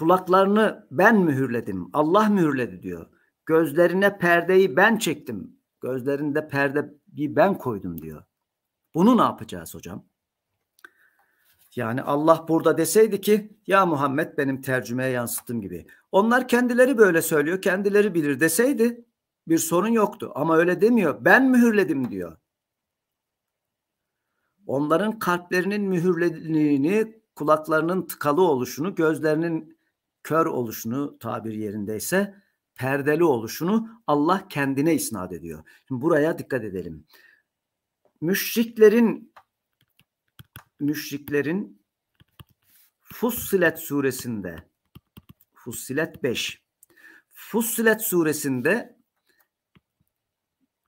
Kulaklarını ben mühürledim. Allah mühürledi diyor. Gözlerine perdeyi ben çektim. Gözlerinde perdeyi ben koydum diyor. Bunu ne yapacağız hocam? Yani Allah burada deseydi ki ya Muhammed benim tercümeye yansıttığım gibi. Onlar kendileri böyle söylüyor, kendileri bilir deseydi bir sorun yoktu. Ama öyle demiyor. Ben mühürledim diyor. Onların kalplerinin mühürlediğini, kulaklarının tıkalı oluşunu, gözlerinin kör oluşunu tabir yerindeyse perdeli oluşunu Allah kendine isnat ediyor. Şimdi buraya dikkat edelim. Müşriklerin müşriklerin Fussilet suresinde Fussilet 5 Fussilet suresinde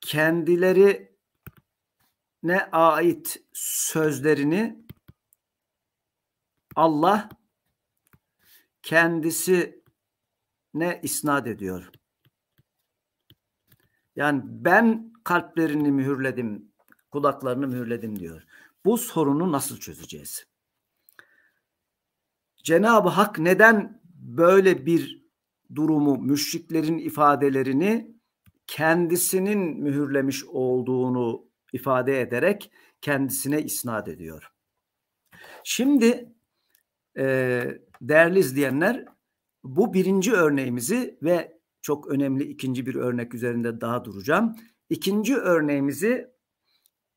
kendileri ne ait sözlerini Allah kendisi ne isnat ediyor. Yani ben kalplerini mühürledim, kulaklarını mühürledim diyor. Bu sorunu nasıl çözeceğiz? Cenab-ı Hak neden böyle bir durumu, müşriklerin ifadelerini kendisinin mühürlemiş olduğunu ifade ederek kendisine isnat ediyor. Şimdi e, Değerli izleyenler bu birinci örneğimizi ve çok önemli ikinci bir örnek üzerinde daha duracağım. İkinci örneğimizi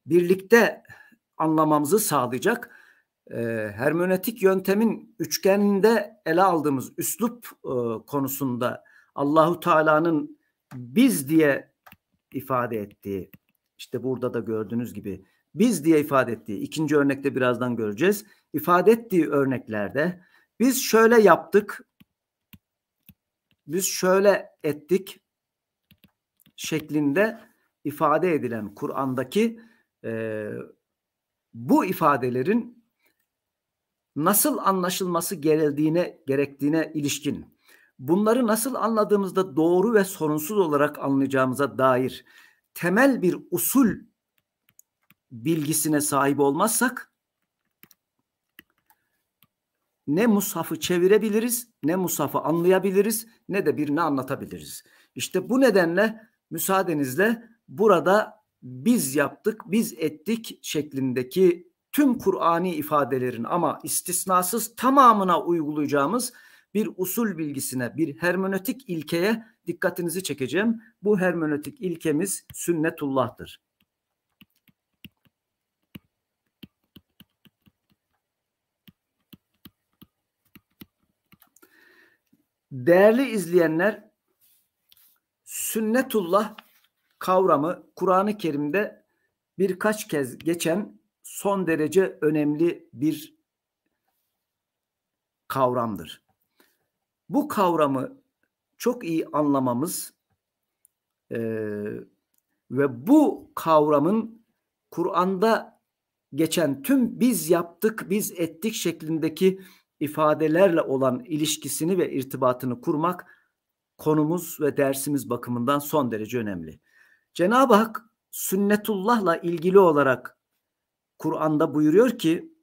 birlikte anlamamızı sağlayacak e, hermenötik yöntemin üçgeninde ele aldığımız üslup e, konusunda Allahu Teala'nın biz diye ifade ettiği işte burada da gördüğünüz gibi biz diye ifade ettiği ikinci örnekte birazdan göreceğiz. ifade ettiği örneklerde biz şöyle yaptık. Biz şöyle ettik şeklinde ifade edilen Kur'an'daki e, bu ifadelerin nasıl anlaşılması gerektiğine, gerektiğine ilişkin bunları nasıl anladığımızda doğru ve sorunsuz olarak anlayacağımıza dair temel bir usul bilgisine sahip olmazsak ne musafı çevirebiliriz, ne musafı anlayabiliriz, ne de birini anlatabiliriz. İşte bu nedenle müsaadenizle burada biz yaptık, biz ettik şeklindeki tüm Kur'ani ifadelerin ama istisnasız tamamına uygulayacağımız bir usul bilgisine, bir hermenötik ilkeye dikkatinizi çekeceğim. Bu hermenötik ilkemiz sünnetullah'tır. Değerli izleyenler, sünnetullah kavramı Kur'an-ı Kerim'de birkaç kez geçen son derece önemli bir kavramdır. Bu kavramı çok iyi anlamamız e, ve bu kavramın Kur'an'da geçen tüm biz yaptık, biz ettik şeklindeki ifadelerle olan ilişkisini ve irtibatını kurmak konumuz ve dersimiz bakımından son derece önemli. Cenab-ı Hak sünnetullahla ilgili olarak Kur'an'da buyuruyor ki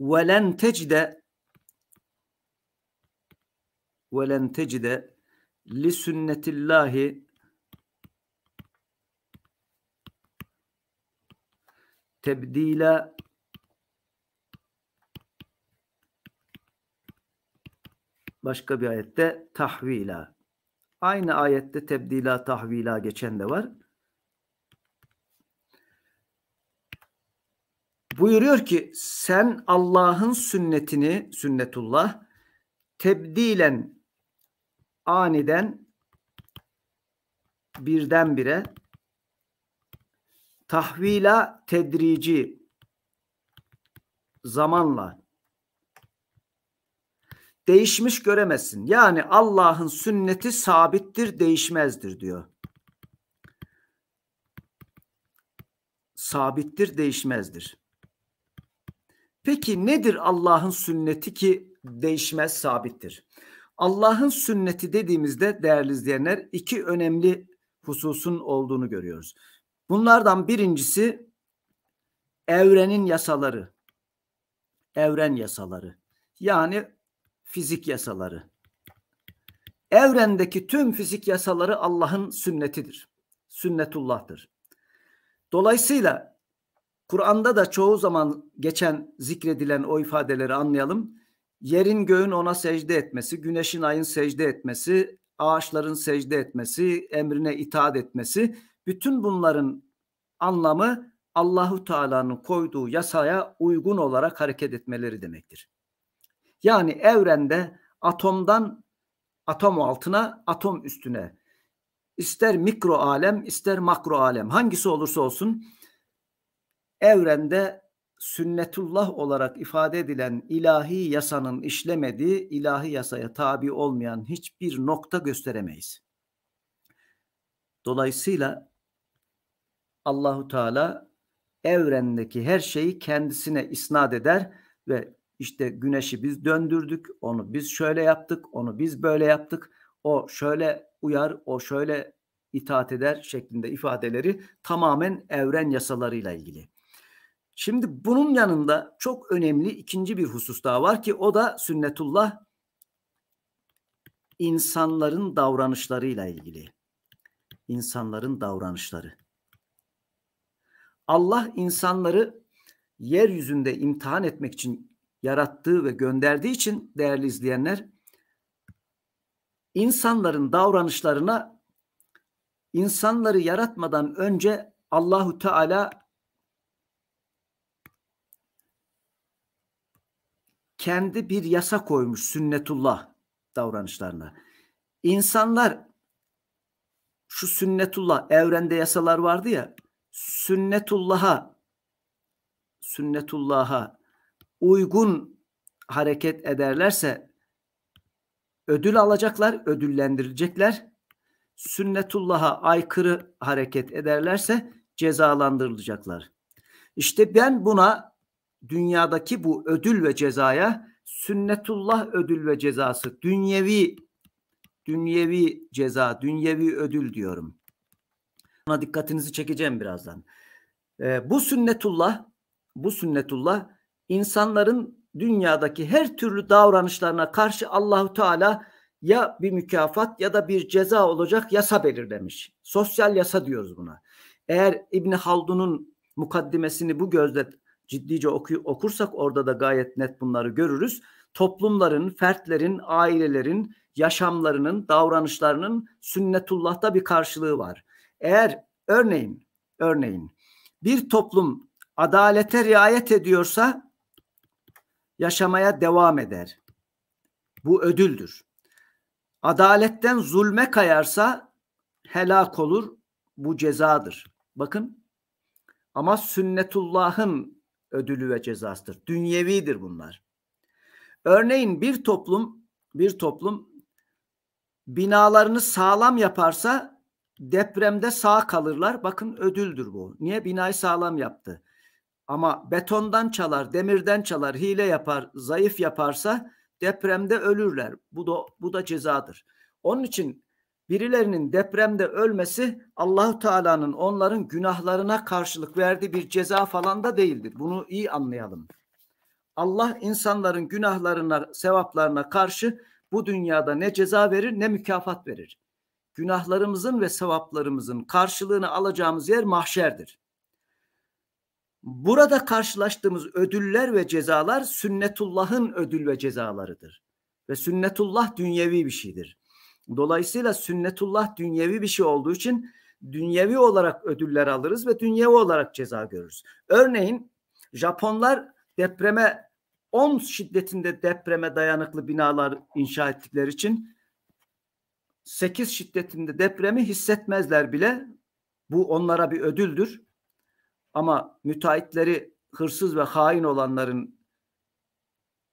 velen tecide velen tecide li sünnetillahi tebdila Başka bir ayette tahvila. Aynı ayette tebdila tahvila geçen de var. Buyuruyor ki sen Allah'ın sünnetini sünnetullah tebdilen aniden birdenbire tahvila tedrici zamanla değişmiş göremezsin. Yani Allah'ın sünneti sabittir, değişmezdir diyor. Sabittir, değişmezdir. Peki nedir Allah'ın sünneti ki değişmez, sabittir? Allah'ın sünneti dediğimizde değerli izleyenler iki önemli hususun olduğunu görüyoruz. Bunlardan birincisi evrenin yasaları. Evren yasaları. Yani fizik yasaları. Evrendeki tüm fizik yasaları Allah'ın sünnetidir. Sünnetullah'tır. Dolayısıyla Kur'an'da da çoğu zaman geçen zikredilen o ifadeleri anlayalım. Yerin göğün ona secde etmesi, güneşin ayın secde etmesi, ağaçların secde etmesi, emrine itaat etmesi bütün bunların anlamı Allahu Teala'nın koyduğu yasaya uygun olarak hareket etmeleri demektir. Yani evrende atomdan atom altına, atom üstüne ister mikro alem ister makro alem hangisi olursa olsun evrende sünnetullah olarak ifade edilen ilahi yasanın işlemediği, ilahi yasaya tabi olmayan hiçbir nokta gösteremeyiz. Dolayısıyla Allahu Teala evrendeki her şeyi kendisine isnat eder ve işte güneşi biz döndürdük, onu biz şöyle yaptık, onu biz böyle yaptık. O şöyle uyar, o şöyle itaat eder şeklinde ifadeleri tamamen evren yasalarıyla ilgili. Şimdi bunun yanında çok önemli ikinci bir husus daha var ki o da sünnetullah insanların davranışlarıyla ilgili. İnsanların davranışları. Allah insanları yeryüzünde imtihan etmek için yarattığı ve gönderdiği için değerli izleyenler insanların davranışlarına insanları yaratmadan önce Allahu Teala kendi bir yasa koymuş sünnetullah davranışlarına. İnsanlar şu sünnetullah evrende yasalar vardı ya sünnetullah'a sünnetullah'a uygun hareket ederlerse ödül alacaklar, ödüllendirilecekler. Sünnetullah'a aykırı hareket ederlerse cezalandırılacaklar. İşte ben buna dünyadaki bu ödül ve cezaya sünnetullah ödül ve cezası dünyevi dünyevi ceza, dünyevi ödül diyorum. Buna dikkatinizi çekeceğim birazdan. E, bu sünnetullah bu sünnetullah insanların dünyadaki her türlü davranışlarına karşı Allahu Teala ya bir mükafat ya da bir ceza olacak yasa belirlemiş. Sosyal yasa diyoruz buna. Eğer İbn Haldun'un mukaddimesini bu gözle ciddice oku, okursak orada da gayet net bunları görürüz. Toplumların, fertlerin, ailelerin, yaşamlarının, davranışlarının sünnetullah'ta bir karşılığı var. Eğer örneğin, örneğin bir toplum adalete riayet ediyorsa yaşamaya devam eder. Bu ödüldür. Adaletten zulme kayarsa helak olur. Bu cezadır. Bakın ama sünnetullahın ödülü ve cezasıdır. Dünyevidir bunlar. Örneğin bir toplum bir toplum binalarını sağlam yaparsa depremde sağ kalırlar. Bakın ödüldür bu. Niye binayı sağlam yaptı? Ama betondan çalar, demirden çalar, hile yapar, zayıf yaparsa depremde ölürler. Bu da bu da cezadır. Onun için birilerinin depremde ölmesi Allahu Teala'nın onların günahlarına karşılık verdiği bir ceza falan da değildir. Bunu iyi anlayalım. Allah insanların günahlarına, sevaplarına karşı bu dünyada ne ceza verir ne mükafat verir. Günahlarımızın ve sevaplarımızın karşılığını alacağımız yer mahşerdir. Burada karşılaştığımız ödüller ve cezalar sünnetullahın ödül ve cezalarıdır. Ve sünnetullah dünyevi bir şeydir. Dolayısıyla sünnetullah dünyevi bir şey olduğu için dünyevi olarak ödüller alırız ve dünyevi olarak ceza görürüz. Örneğin Japonlar depreme 10 şiddetinde depreme dayanıklı binalar inşa ettikleri için 8 şiddetinde depremi hissetmezler bile. Bu onlara bir ödüldür. Ama müteahhitleri hırsız ve hain olanların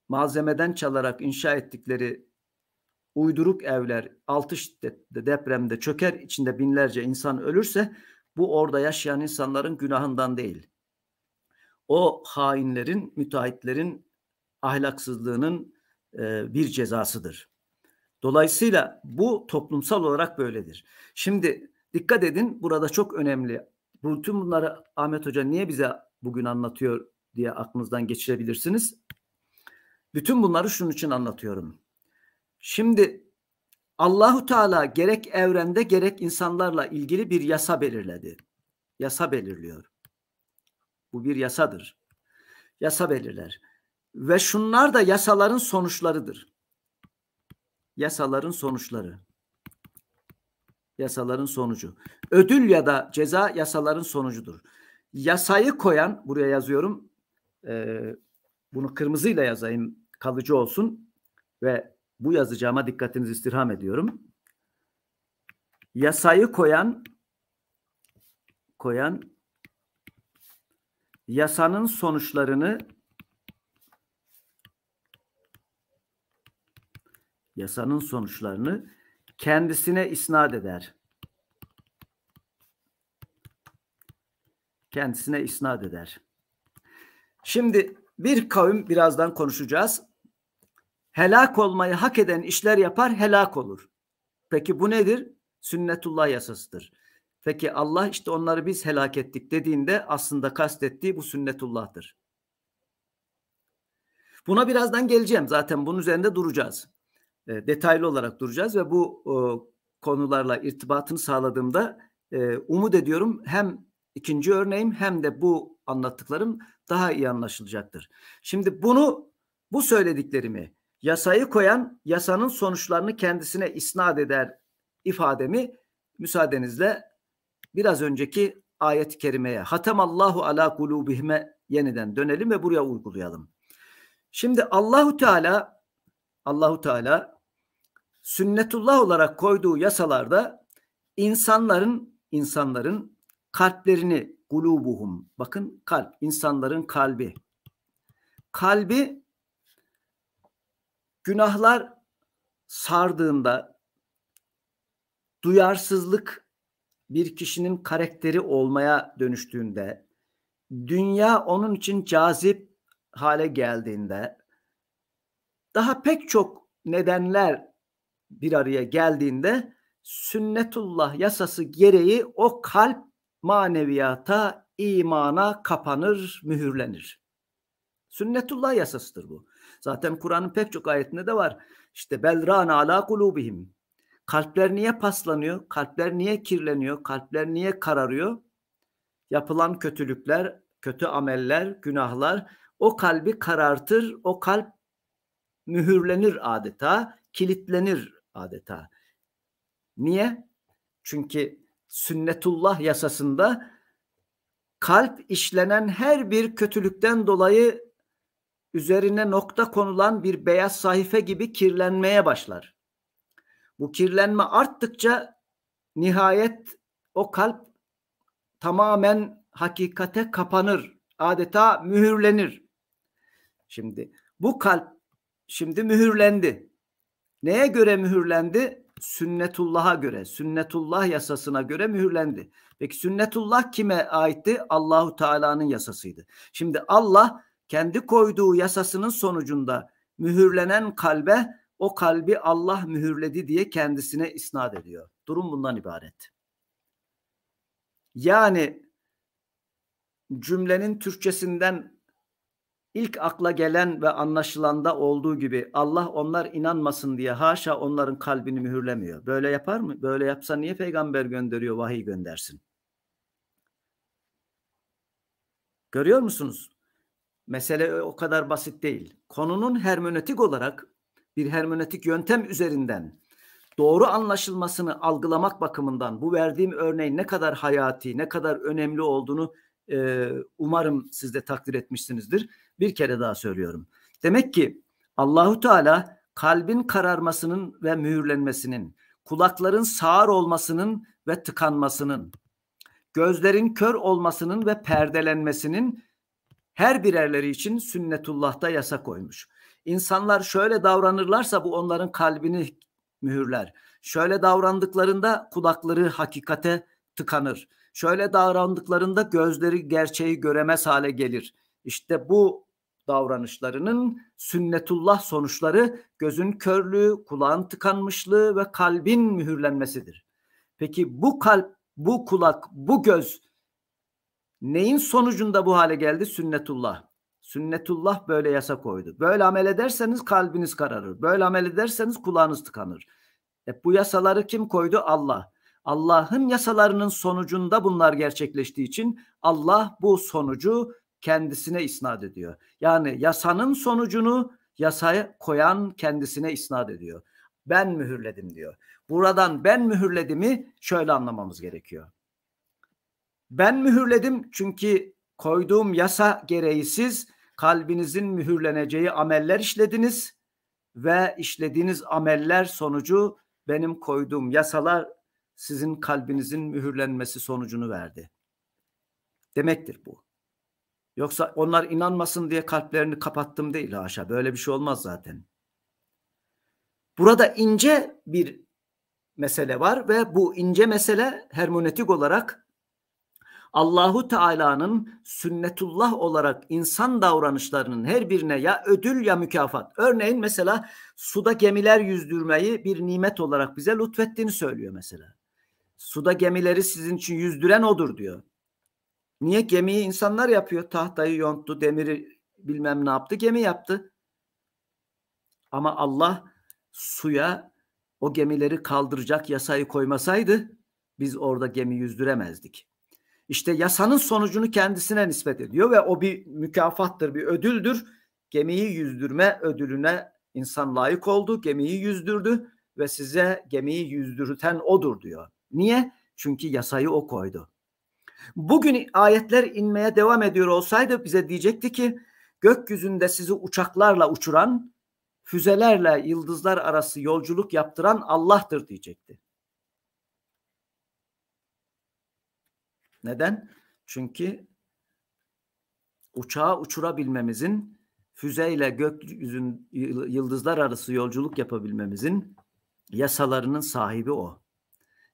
malzemeden çalarak inşa ettikleri uyduruk evler 6 şiddetli depremde çöker içinde binlerce insan ölürse bu orada yaşayan insanların günahından değil. O hainlerin, müteahhitlerin ahlaksızlığının e, bir cezasıdır. Dolayısıyla bu toplumsal olarak böyledir. Şimdi dikkat edin burada çok önemli bu, tüm bunları Ahmet Hoca niye bize bugün anlatıyor diye aklınızdan geçirebilirsiniz. Bütün bunları şunun için anlatıyorum. Şimdi Allahu Teala gerek evrende gerek insanlarla ilgili bir yasa belirledi. Yasa belirliyor. Bu bir yasadır. Yasa belirler. Ve şunlar da yasaların sonuçlarıdır. Yasaların sonuçları yasaların sonucu. Ödül ya da ceza yasaların sonucudur. Yasayı koyan buraya yazıyorum. E, bunu kırmızıyla yazayım kalıcı olsun ve bu yazacağıma dikkatinizi istirham ediyorum. Yasayı koyan koyan yasanın sonuçlarını yasanın sonuçlarını kendisine isnat eder. Kendisine isnat eder. Şimdi bir kavim birazdan konuşacağız. Helak olmayı hak eden işler yapar, helak olur. Peki bu nedir? Sünnetullah yasasıdır. Peki Allah işte onları biz helak ettik dediğinde aslında kastettiği bu sünnetullah'tır. Buna birazdan geleceğim. Zaten bunun üzerinde duracağız. E, detaylı olarak duracağız ve bu konularla irtibatını sağladığımda e, umut ediyorum hem ikinci örneğim hem de bu anlattıklarım daha iyi anlaşılacaktır. Şimdi bunu bu söylediklerimi yasayı koyan yasanın sonuçlarını kendisine isnat eder ifademi müsaadenizle biraz önceki ayet-i kerimeye Allahu ala kulubihme yeniden dönelim ve buraya uygulayalım. Şimdi Allahu Teala Allahu Teala sünnetullah olarak koyduğu yasalarda insanların insanların kalplerini gulubuhum bakın kalp insanların kalbi kalbi günahlar sardığında duyarsızlık bir kişinin karakteri olmaya dönüştüğünde dünya onun için cazip hale geldiğinde daha pek çok nedenler bir araya geldiğinde sünnetullah yasası gereği o kalp maneviyata, imana kapanır, mühürlenir. Sünnetullah yasasıdır bu. Zaten Kur'an'ın pek çok ayetinde de var. İşte belran ala kulubihim. Kalpler niye paslanıyor? Kalpler niye kirleniyor? Kalpler niye kararıyor? Yapılan kötülükler, kötü ameller, günahlar o kalbi karartır, o kalp mühürlenir adeta, kilitlenir adeta. Niye? Çünkü sünnetullah yasasında kalp işlenen her bir kötülükten dolayı üzerine nokta konulan bir beyaz sayfa gibi kirlenmeye başlar. Bu kirlenme arttıkça nihayet o kalp tamamen hakikate kapanır, adeta mühürlenir. Şimdi bu kalp şimdi mühürlendi. Neye göre mühürlendi? Sünnetullah'a göre, sünnetullah yasasına göre mühürlendi. Peki sünnetullah kime aitti? Allahu Teala'nın yasasıydı. Şimdi Allah kendi koyduğu yasasının sonucunda mühürlenen kalbe o kalbi Allah mühürledi diye kendisine isnat ediyor. Durum bundan ibaret. Yani cümlenin Türkçesinden İlk akla gelen ve anlaşılanda olduğu gibi Allah onlar inanmasın diye haşa onların kalbini mühürlemiyor. Böyle yapar mı? Böyle yapsa niye peygamber gönderiyor, vahiy göndersin? Görüyor musunuz? Mesele o kadar basit değil. Konunun hermenötik olarak bir hermenötik yöntem üzerinden doğru anlaşılmasını algılamak bakımından bu verdiğim örneğin ne kadar hayati, ne kadar önemli olduğunu ee, umarım siz de takdir etmişsinizdir. Bir kere daha söylüyorum. Demek ki Allahu Teala kalbin kararmasının ve mühürlenmesinin, kulakların sağır olmasının ve tıkanmasının, gözlerin kör olmasının ve perdelenmesinin her birerleri için sünnetullah'ta yasa koymuş. İnsanlar şöyle davranırlarsa bu onların kalbini mühürler. Şöyle davrandıklarında kulakları hakikate tıkanır. Şöyle davrandıklarında gözleri gerçeği göremez hale gelir. İşte bu davranışlarının sünnetullah sonuçları gözün körlüğü, kulağın tıkanmışlığı ve kalbin mühürlenmesidir. Peki bu kalp, bu kulak, bu göz neyin sonucunda bu hale geldi? Sünnetullah. Sünnetullah böyle yasa koydu. Böyle amel ederseniz kalbiniz kararır. Böyle amel ederseniz kulağınız tıkanır. E bu yasaları kim koydu? Allah. Allah'ın yasalarının sonucunda bunlar gerçekleştiği için Allah bu sonucu kendisine isnat ediyor. Yani yasanın sonucunu yasaya koyan kendisine isnat ediyor. Ben mühürledim diyor. Buradan ben mühürledimi şöyle anlamamız gerekiyor. Ben mühürledim çünkü koyduğum yasa gereği kalbinizin mühürleneceği ameller işlediniz ve işlediğiniz ameller sonucu benim koyduğum yasalar sizin kalbinizin mühürlenmesi sonucunu verdi. Demektir bu. Yoksa onlar inanmasın diye kalplerini kapattım değil haşa. Böyle bir şey olmaz zaten. Burada ince bir mesele var ve bu ince mesele hermeneutik olarak Allahu Teala'nın sünnetullah olarak insan davranışlarının her birine ya ödül ya mükafat. Örneğin mesela suda gemiler yüzdürmeyi bir nimet olarak bize lütfettiğini söylüyor mesela. Suda gemileri sizin için yüzdüren odur diyor. Niye gemiyi insanlar yapıyor? Tahtayı yonttu, demiri bilmem ne yaptı, gemi yaptı. Ama Allah suya o gemileri kaldıracak yasayı koymasaydı biz orada gemi yüzdüremezdik. İşte yasanın sonucunu kendisine nispet ediyor ve o bir mükafattır, bir ödüldür. Gemiyi yüzdürme ödülüne insan layık oldu, gemiyi yüzdürdü ve size gemiyi yüzdürten odur diyor. Niye? Çünkü yasayı o koydu. Bugün ayetler inmeye devam ediyor olsaydı bize diyecekti ki gökyüzünde sizi uçaklarla uçuran, füzelerle yıldızlar arası yolculuk yaptıran Allah'tır diyecekti. Neden? Çünkü uçağı uçurabilmemizin, füzeyle gökyüzün yıldızlar arası yolculuk yapabilmemizin yasalarının sahibi o.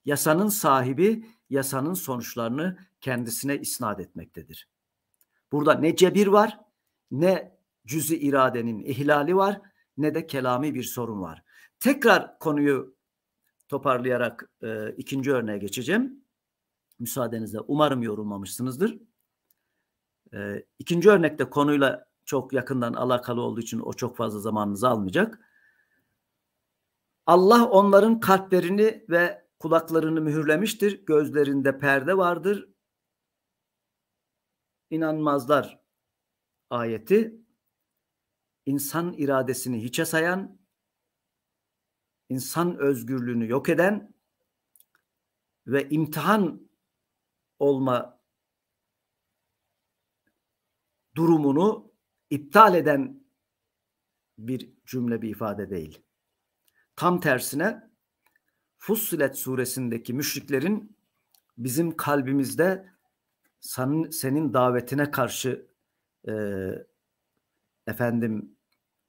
Yasanın sahibi yasanın sonuçlarını kendisine isnat etmektedir. Burada ne cebir var, ne cüzi iradenin ihlali var, ne de kelami bir sorun var. Tekrar konuyu toparlayarak e, ikinci örneğe geçeceğim. Müsaadenizle umarım yorulmamışsınızdır. E, ikinci örnekte konuyla çok yakından alakalı olduğu için o çok fazla zamanınızı almayacak. Allah onların kalplerini ve kulaklarını mühürlemiştir, gözlerinde perde vardır. İnanmazlar ayeti insan iradesini hiçe sayan, insan özgürlüğünü yok eden ve imtihan olma durumunu iptal eden bir cümle bir ifade değil. Tam tersine Fussilet suresindeki müşriklerin bizim kalbimizde senin, senin davetine karşı e, efendim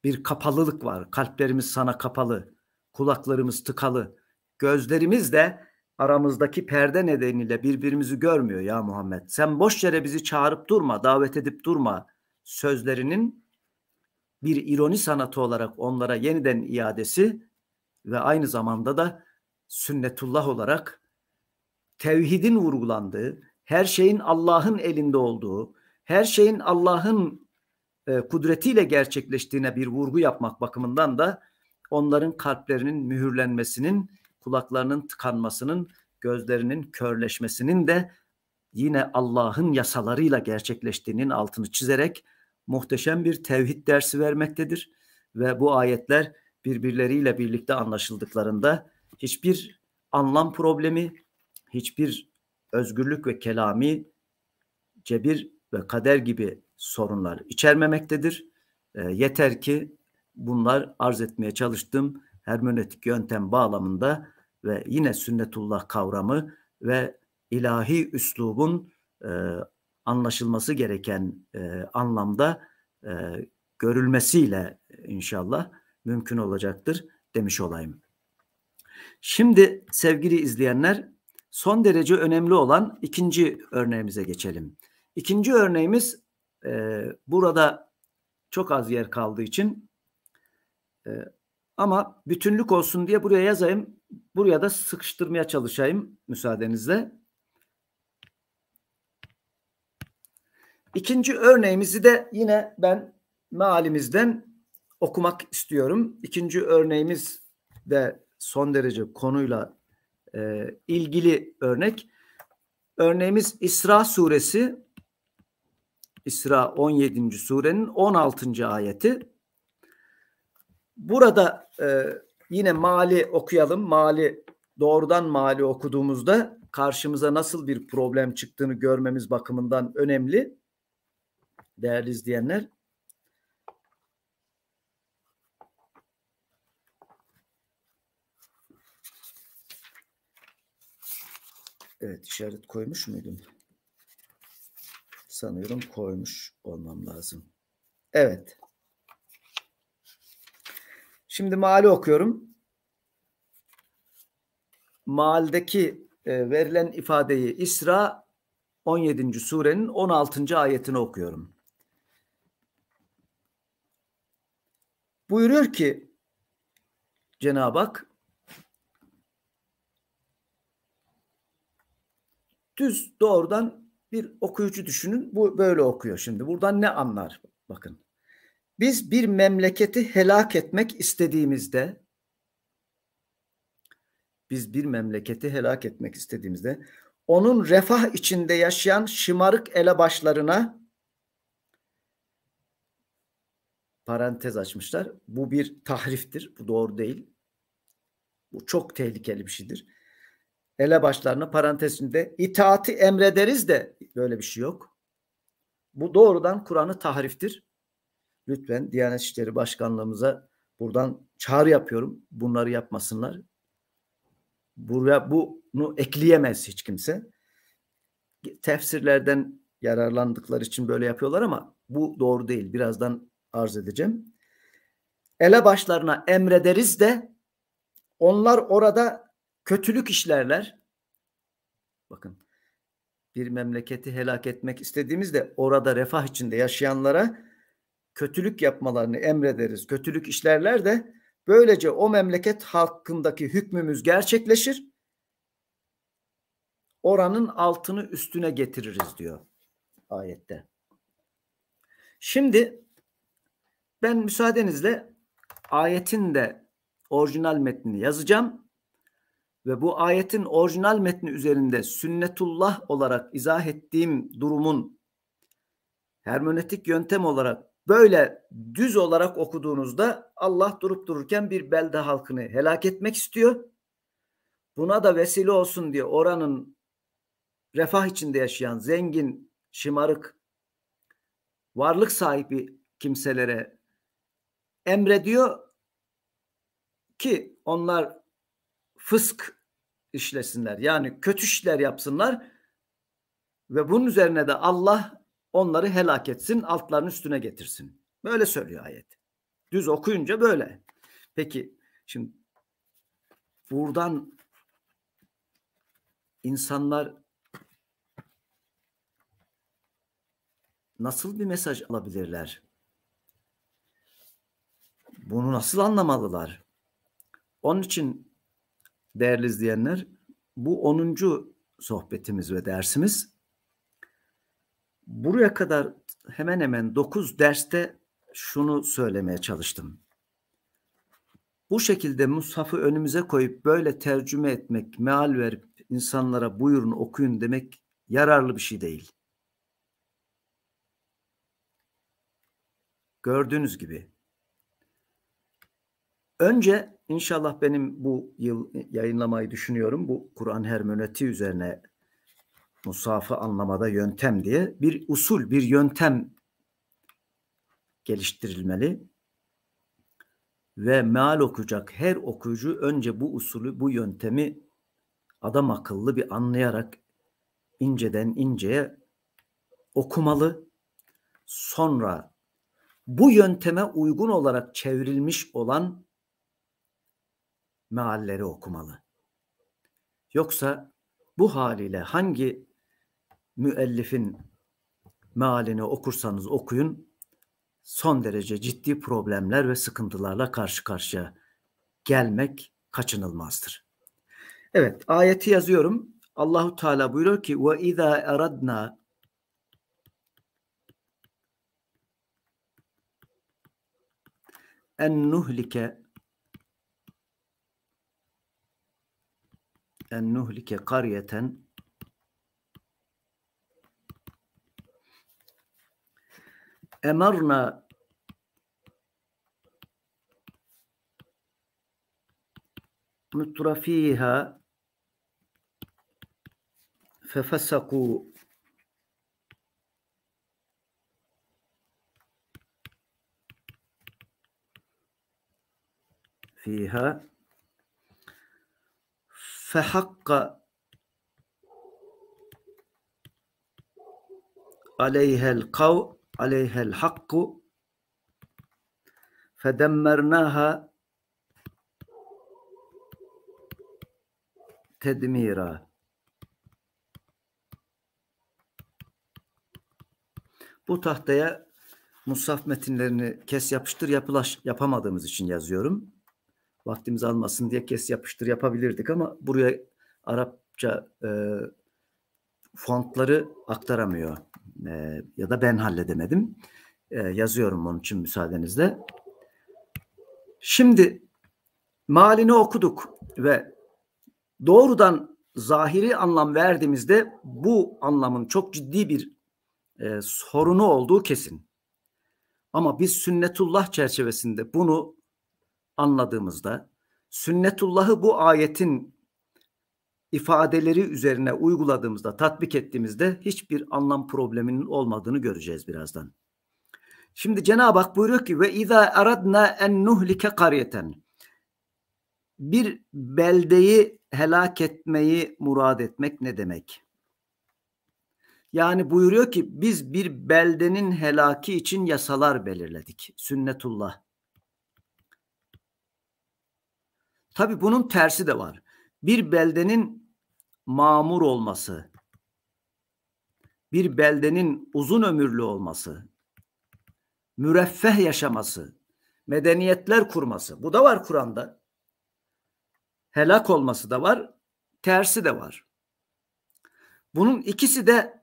bir kapalılık var. Kalplerimiz sana kapalı, kulaklarımız tıkalı, gözlerimiz de aramızdaki perde nedeniyle birbirimizi görmüyor ya Muhammed. Sen boş yere bizi çağırıp durma, davet edip durma sözlerinin bir ironi sanatı olarak onlara yeniden iadesi ve aynı zamanda da sünnetullah olarak tevhidin vurgulandığı, her şeyin Allah'ın elinde olduğu, her şeyin Allah'ın e, kudretiyle gerçekleştiğine bir vurgu yapmak bakımından da onların kalplerinin mühürlenmesinin, kulaklarının tıkanmasının, gözlerinin körleşmesinin de yine Allah'ın yasalarıyla gerçekleştiğinin altını çizerek muhteşem bir tevhid dersi vermektedir ve bu ayetler birbirleriyle birlikte anlaşıldıklarında hiçbir anlam problemi, hiçbir özgürlük ve kelami cebir ve kader gibi sorunlar içermemektedir. E, yeter ki bunlar arz etmeye çalıştığım hermenötik yöntem bağlamında ve yine sünnetullah kavramı ve ilahi üslubun e, anlaşılması gereken e, anlamda e, görülmesiyle inşallah mümkün olacaktır demiş olayım. Şimdi sevgili izleyenler son derece önemli olan ikinci örneğimize geçelim. İkinci örneğimiz e, burada çok az yer kaldığı için e, ama bütünlük olsun diye buraya yazayım. Buraya da sıkıştırmaya çalışayım müsaadenizle. İkinci örneğimizi de yine ben mealimizden okumak istiyorum. İkinci örneğimiz de son derece konuyla e, ilgili örnek. Örneğimiz İsra suresi İsra 17. surenin 16. ayeti. Burada e, yine mali okuyalım. Mali doğrudan mali okuduğumuzda karşımıza nasıl bir problem çıktığını görmemiz bakımından önemli değerli izleyenler. Evet işaret koymuş muydum? Sanıyorum koymuş olmam lazım. Evet. Şimdi maali okuyorum. Maaldeki e, verilen ifadeyi İsra 17. surenin 16. ayetini okuyorum. Buyuruyor ki Cenab-ı Hak düz doğrudan bir okuyucu düşünün. Bu böyle okuyor şimdi. Buradan ne anlar? Bakın. Biz bir memleketi helak etmek istediğimizde biz bir memleketi helak etmek istediğimizde onun refah içinde yaşayan şımarık elebaşlarına parantez açmışlar. Bu bir tahriftir. Bu doğru değil. Bu çok tehlikeli bir şeydir elebaşlarını parantezinde itaati emrederiz de böyle bir şey yok. Bu doğrudan Kur'an'ı tahriftir. Lütfen Diyanet İşleri Başkanlığımıza buradan çağrı yapıyorum. Bunları yapmasınlar. Buraya bunu ekleyemez hiç kimse. Tefsirlerden yararlandıkları için böyle yapıyorlar ama bu doğru değil. Birazdan arz edeceğim. Elebaşlarına emrederiz de onlar orada kötülük işlerler. Bakın bir memleketi helak etmek istediğimizde orada refah içinde yaşayanlara kötülük yapmalarını emrederiz. Kötülük işlerler de böylece o memleket hakkındaki hükmümüz gerçekleşir. Oranın altını üstüne getiririz diyor ayette. Şimdi ben müsaadenizle ayetin de orijinal metnini yazacağım ve bu ayetin orijinal metni üzerinde sünnetullah olarak izah ettiğim durumun hermenötik yöntem olarak böyle düz olarak okuduğunuzda Allah durup dururken bir belde halkını helak etmek istiyor. Buna da vesile olsun diye oranın refah içinde yaşayan zengin, şımarık, varlık sahibi kimselere emrediyor ki onlar fısk işlesinler. Yani kötü işler yapsınlar ve bunun üzerine de Allah onları helak etsin, altlarının üstüne getirsin. Böyle söylüyor ayet. Düz okuyunca böyle. Peki şimdi buradan insanlar nasıl bir mesaj alabilirler? Bunu nasıl anlamalılar? Onun için değerli izleyenler. Bu 10. sohbetimiz ve dersimiz. Buraya kadar hemen hemen 9 derste şunu söylemeye çalıştım. Bu şekilde Mushaf'ı önümüze koyup böyle tercüme etmek, meal verip insanlara buyurun okuyun demek yararlı bir şey değil. Gördüğünüz gibi Önce inşallah benim bu yıl yayınlamayı düşünüyorum. Bu Kur'an hermenöti üzerine musafı anlamada yöntem diye bir usul, bir yöntem geliştirilmeli. Ve meal okuyacak her okuyucu önce bu usulü, bu yöntemi adam akıllı bir anlayarak inceden inceye okumalı. Sonra bu yönteme uygun olarak çevrilmiş olan mealleri okumalı. Yoksa bu haliyle hangi müellifin mealini okursanız okuyun son derece ciddi problemler ve sıkıntılarla karşı karşıya gelmek kaçınılmazdır. Evet, ayeti yazıyorum. Allahu Teala buyuruyor ki ve izâ eradna en nuhlike أن نهلك قرية أمرنا مترفيها ففسقوا فيها fehakka aleyhel kav aleyhel hakku fedemmernaha tedmira Bu tahtaya Musaf metinlerini kes yapıştır yapılaş yapamadığımız için yazıyorum vaktimiz almasın diye kes yapıştır yapabilirdik ama buraya Arapça e, fontları aktaramıyor e, ya da ben halledemedim. E, yazıyorum onun için müsaadenizle. Şimdi malini okuduk ve doğrudan zahiri anlam verdiğimizde bu anlamın çok ciddi bir e, sorunu olduğu kesin. Ama biz sünnetullah çerçevesinde bunu anladığımızda sünnetullahı bu ayetin ifadeleri üzerine uyguladığımızda, tatbik ettiğimizde hiçbir anlam probleminin olmadığını göreceğiz birazdan. Şimdi Cenab-ı Hak buyuruyor ki ve izâ aradna en nuhlike kariyeten bir beldeyi helak etmeyi murad etmek ne demek? Yani buyuruyor ki biz bir beldenin helaki için yasalar belirledik. Sünnetullah. Tabi bunun tersi de var. Bir beldenin mamur olması, bir beldenin uzun ömürlü olması, müreffeh yaşaması, medeniyetler kurması. Bu da var Kur'an'da. Helak olması da var, tersi de var. Bunun ikisi de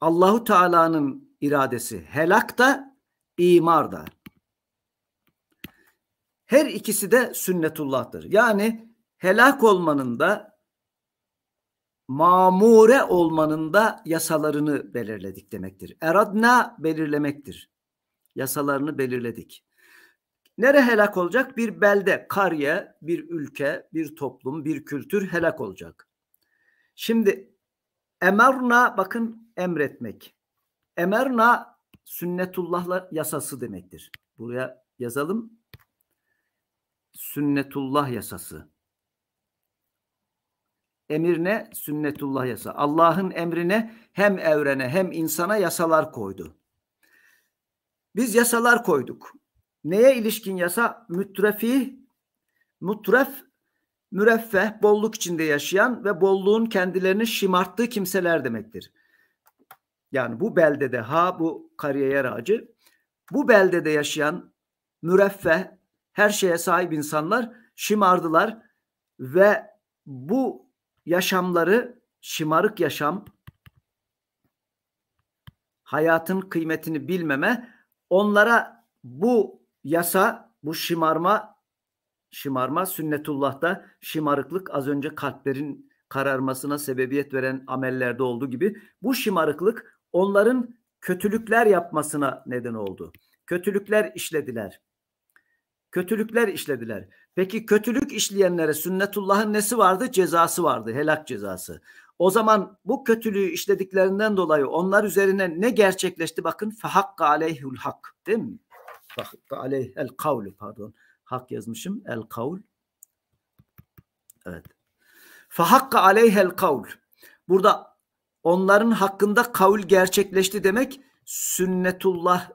Allahu Teala'nın iradesi. Helak da, imar da. Her ikisi de sünnetullah'tır. Yani helak olmanın da mamure olmanın da yasalarını belirledik demektir. Eradna belirlemektir. Yasalarını belirledik. Nere helak olacak? Bir belde, kariye, bir ülke, bir toplum, bir kültür helak olacak. Şimdi emerna bakın emretmek. Emerna sünnetullahla yasası demektir. Buraya yazalım sünnetullah yasası. Emir ne? Sünnetullah yasa. Allah'ın emrine hem evrene hem insana yasalar koydu. Biz yasalar koyduk. Neye ilişkin yasa? Mütrefi, mutref, müreffeh, bolluk içinde yaşayan ve bolluğun kendilerini şımarttığı kimseler demektir. Yani bu beldede ha bu kariyer ağacı bu beldede yaşayan müreffeh, her şeye sahip insanlar şımardılar ve bu yaşamları şımarık yaşam hayatın kıymetini bilmeme onlara bu yasa bu şımarma şımarma sünnetullah'ta şımarıklık az önce kalplerin kararmasına sebebiyet veren amellerde olduğu gibi bu şımarıklık onların kötülükler yapmasına neden oldu. Kötülükler işlediler kötülükler işlediler. Peki kötülük işleyenlere sünnetullahın nesi vardı? Cezası vardı, helak cezası. O zaman bu kötülüğü işlediklerinden dolayı onlar üzerine ne gerçekleşti? Bakın fehakka aleyhül hak değil mi? Fehakka aleyh el kavlu pardon. Hak yazmışım. El kavl. Evet. Fehakka aleyhel kavl. Burada onların hakkında kavl gerçekleşti demek sünnetullah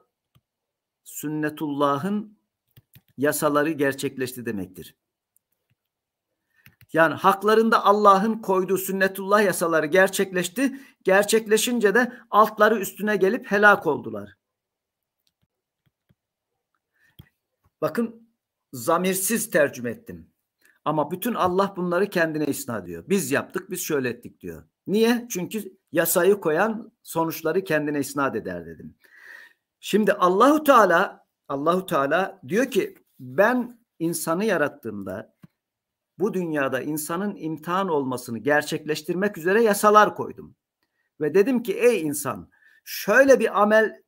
sünnetullahın yasaları gerçekleşti demektir. Yani haklarında Allah'ın koyduğu sünnetullah yasaları gerçekleşti. Gerçekleşince de altları üstüne gelip helak oldular. Bakın zamirsiz tercüme ettim. Ama bütün Allah bunları kendine isna diyor. Biz yaptık, biz şöyle ettik diyor. Niye? Çünkü yasayı koyan sonuçları kendine isnat eder dedim. Şimdi Allahu Teala Allahu Teala diyor ki ben insanı yarattığımda bu dünyada insanın imtihan olmasını gerçekleştirmek üzere yasalar koydum. Ve dedim ki ey insan şöyle bir amel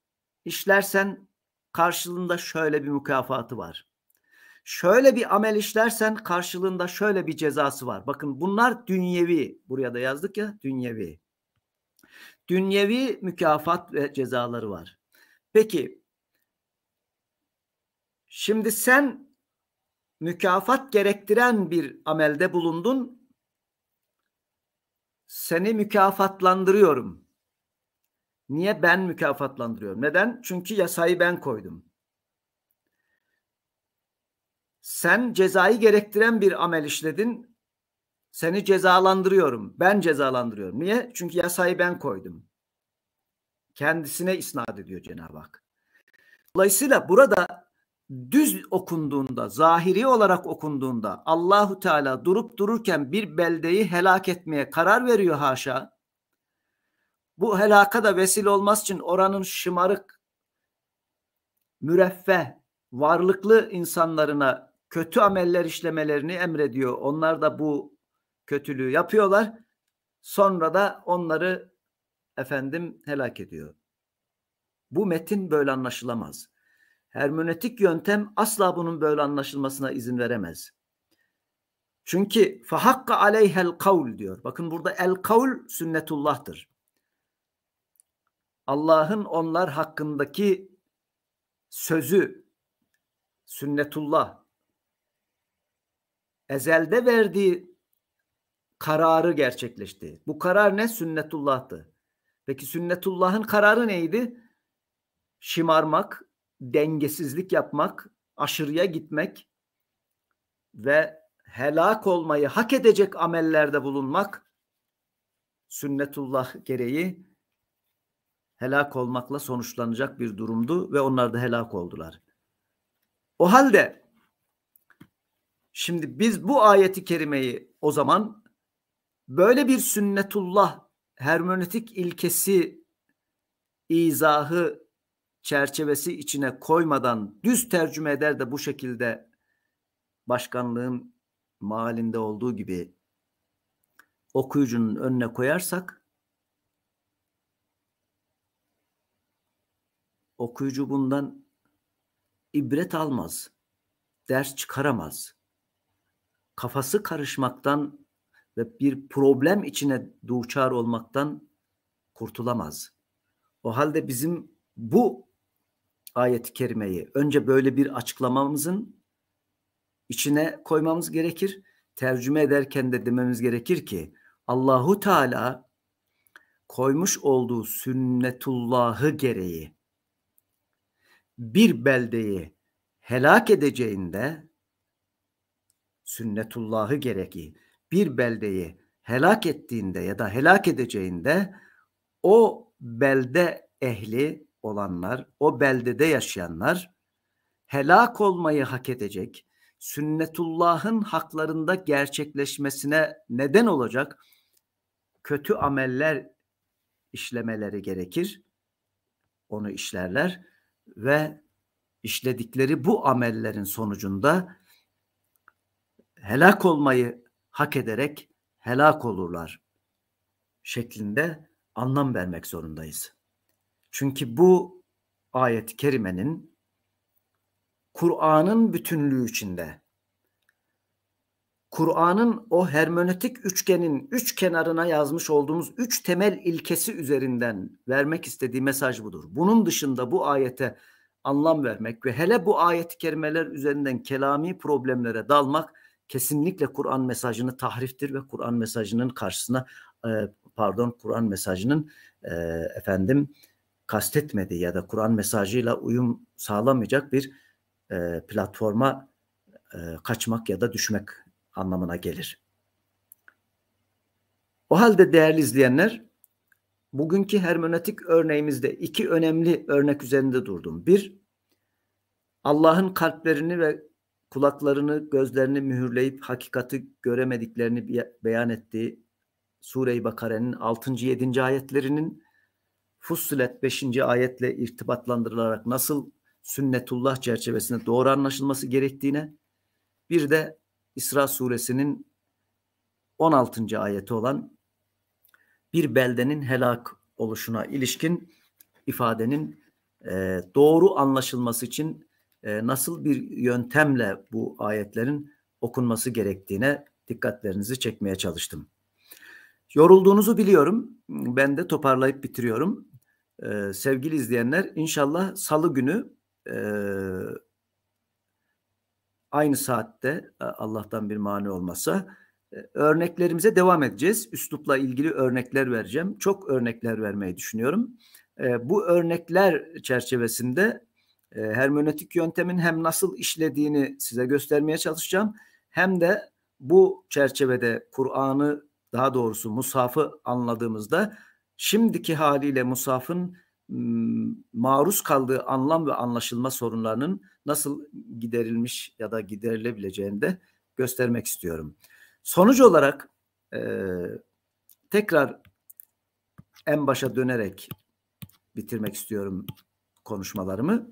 işlersen karşılığında şöyle bir mükafatı var. Şöyle bir amel işlersen karşılığında şöyle bir cezası var. Bakın bunlar dünyevi. Buraya da yazdık ya dünyevi. Dünyevi mükafat ve cezaları var. Peki Şimdi sen mükafat gerektiren bir amelde bulundun. Seni mükafatlandırıyorum. Niye ben mükafatlandırıyorum? Neden? Çünkü yasayı ben koydum. Sen cezayı gerektiren bir amel işledin. Seni cezalandırıyorum. Ben cezalandırıyorum. Niye? Çünkü yasayı ben koydum. Kendisine isnat ediyor Cenab-ı Hak. Dolayısıyla burada düz okunduğunda, zahiri olarak okunduğunda Allahu Teala durup dururken bir beldeyi helak etmeye karar veriyor haşa. Bu helaka da vesile olmaz için oranın şımarık, müreffeh, varlıklı insanlarına kötü ameller işlemelerini emrediyor. Onlar da bu kötülüğü yapıyorlar. Sonra da onları efendim helak ediyor. Bu metin böyle anlaşılamaz hermenötik yöntem asla bunun böyle anlaşılmasına izin veremez. Çünkü fahakka aleyhel kavl diyor. Bakın burada el kavl sünnetullah'tır. Allah'ın onlar hakkındaki sözü sünnetullah ezelde verdiği kararı gerçekleşti. Bu karar ne? Sünnetullah'tı. Peki sünnetullah'ın kararı neydi? Şımarmak, dengesizlik yapmak, aşırıya gitmek ve helak olmayı hak edecek amellerde bulunmak sünnetullah gereği helak olmakla sonuçlanacak bir durumdu ve onlar da helak oldular. O halde şimdi biz bu ayeti kerimeyi o zaman böyle bir sünnetullah hermenötik ilkesi izahı çerçevesi içine koymadan düz tercüme eder de bu şekilde başkanlığın mahallinde olduğu gibi okuyucunun önüne koyarsak okuyucu bundan ibret almaz, ders çıkaramaz. Kafası karışmaktan ve bir problem içine duçar olmaktan kurtulamaz. O halde bizim bu ayet-i kerimeyi önce böyle bir açıklamamızın içine koymamız gerekir. Tercüme ederken de dememiz gerekir ki Allahu Teala koymuş olduğu sünnetullahı gereği bir beldeyi helak edeceğinde sünnetullahı gereği bir beldeyi helak ettiğinde ya da helak edeceğinde o belde ehli olanlar, o beldede yaşayanlar helak olmayı hak edecek, sünnetullahın haklarında gerçekleşmesine neden olacak kötü ameller işlemeleri gerekir. Onu işlerler ve işledikleri bu amellerin sonucunda helak olmayı hak ederek helak olurlar şeklinde anlam vermek zorundayız. Çünkü bu ayet-i kerimenin Kur'an'ın bütünlüğü içinde Kur'an'ın o hermenötik üçgenin üç kenarına yazmış olduğumuz üç temel ilkesi üzerinden vermek istediği mesaj budur. Bunun dışında bu ayete anlam vermek ve hele bu ayet-i kerimeler üzerinden kelami problemlere dalmak kesinlikle Kur'an mesajını tahriftir ve Kur'an mesajının karşısına e, pardon Kur'an mesajının e, efendim kastetmediği ya da Kur'an mesajıyla uyum sağlamayacak bir e, platforma e, kaçmak ya da düşmek anlamına gelir. O halde değerli izleyenler, bugünkü hermenötik örneğimizde iki önemli örnek üzerinde durdum. Bir, Allah'ın kalplerini ve kulaklarını, gözlerini mühürleyip hakikati göremediklerini beyan ettiği Sure-i Bakare'nin 6. 7. ayetlerinin Fussilet 5. ayetle irtibatlandırılarak nasıl sünnetullah çerçevesinde doğru anlaşılması gerektiğine bir de İsra suresinin 16. ayeti olan bir beldenin helak oluşuna ilişkin ifadenin e, doğru anlaşılması için e, nasıl bir yöntemle bu ayetlerin okunması gerektiğine dikkatlerinizi çekmeye çalıştım. Yorulduğunuzu biliyorum. Ben de toparlayıp bitiriyorum sevgili izleyenler inşallah salı günü e, aynı saatte e, Allah'tan bir mani olmasa e, örneklerimize devam edeceğiz. Üslupla ilgili örnekler vereceğim. Çok örnekler vermeyi düşünüyorum. E, bu örnekler çerçevesinde e, hermenötik yöntemin hem nasıl işlediğini size göstermeye çalışacağım hem de bu çerçevede Kur'an'ı daha doğrusu Musaf'ı anladığımızda şimdiki haliyle Musaf'ın maruz kaldığı anlam ve anlaşılma sorunlarının nasıl giderilmiş ya da giderilebileceğini de göstermek istiyorum. Sonuç olarak e, tekrar en başa dönerek bitirmek istiyorum konuşmalarımı.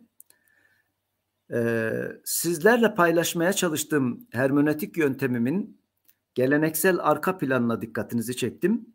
E, sizlerle paylaşmaya çalıştığım hermenötik yöntemimin geleneksel arka planına dikkatinizi çektim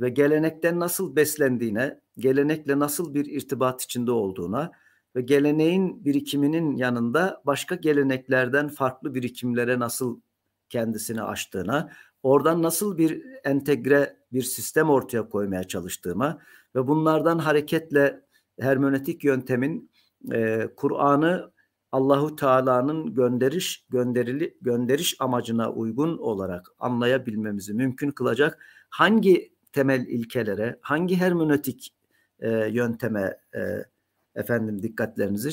ve gelenekten nasıl beslendiğine, gelenekle nasıl bir irtibat içinde olduğuna ve geleneğin birikiminin yanında başka geleneklerden farklı birikimlere nasıl kendisini açtığına, oradan nasıl bir entegre bir sistem ortaya koymaya çalıştığıma ve bunlardan hareketle hermenötik yöntemin e, Kur'an'ı Allahu Teala'nın gönderiş gönderili gönderiş amacına uygun olarak anlayabilmemizi mümkün kılacak hangi temel ilkelere, hangi hermenötik e, yönteme e, efendim dikkatlerinizi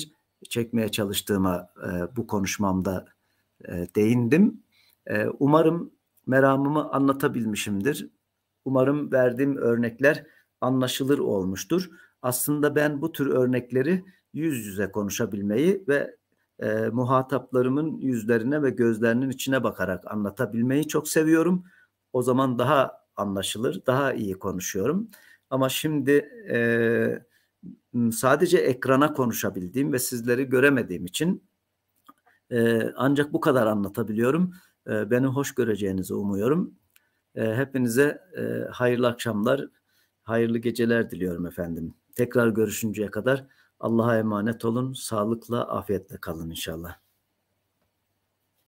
çekmeye çalıştığıma e, bu konuşmamda e, değindim. E, umarım meramımı anlatabilmişimdir. Umarım verdiğim örnekler anlaşılır olmuştur. Aslında ben bu tür örnekleri yüz yüze konuşabilmeyi ve e, muhataplarımın yüzlerine ve gözlerinin içine bakarak anlatabilmeyi çok seviyorum. O zaman daha anlaşılır. Daha iyi konuşuyorum. Ama şimdi e, sadece ekrana konuşabildiğim ve sizleri göremediğim için e, ancak bu kadar anlatabiliyorum. E, beni hoş göreceğinizi umuyorum. E, hepinize e, hayırlı akşamlar, hayırlı geceler diliyorum efendim. Tekrar görüşünceye kadar Allah'a emanet olun. Sağlıkla, afiyetle kalın inşallah.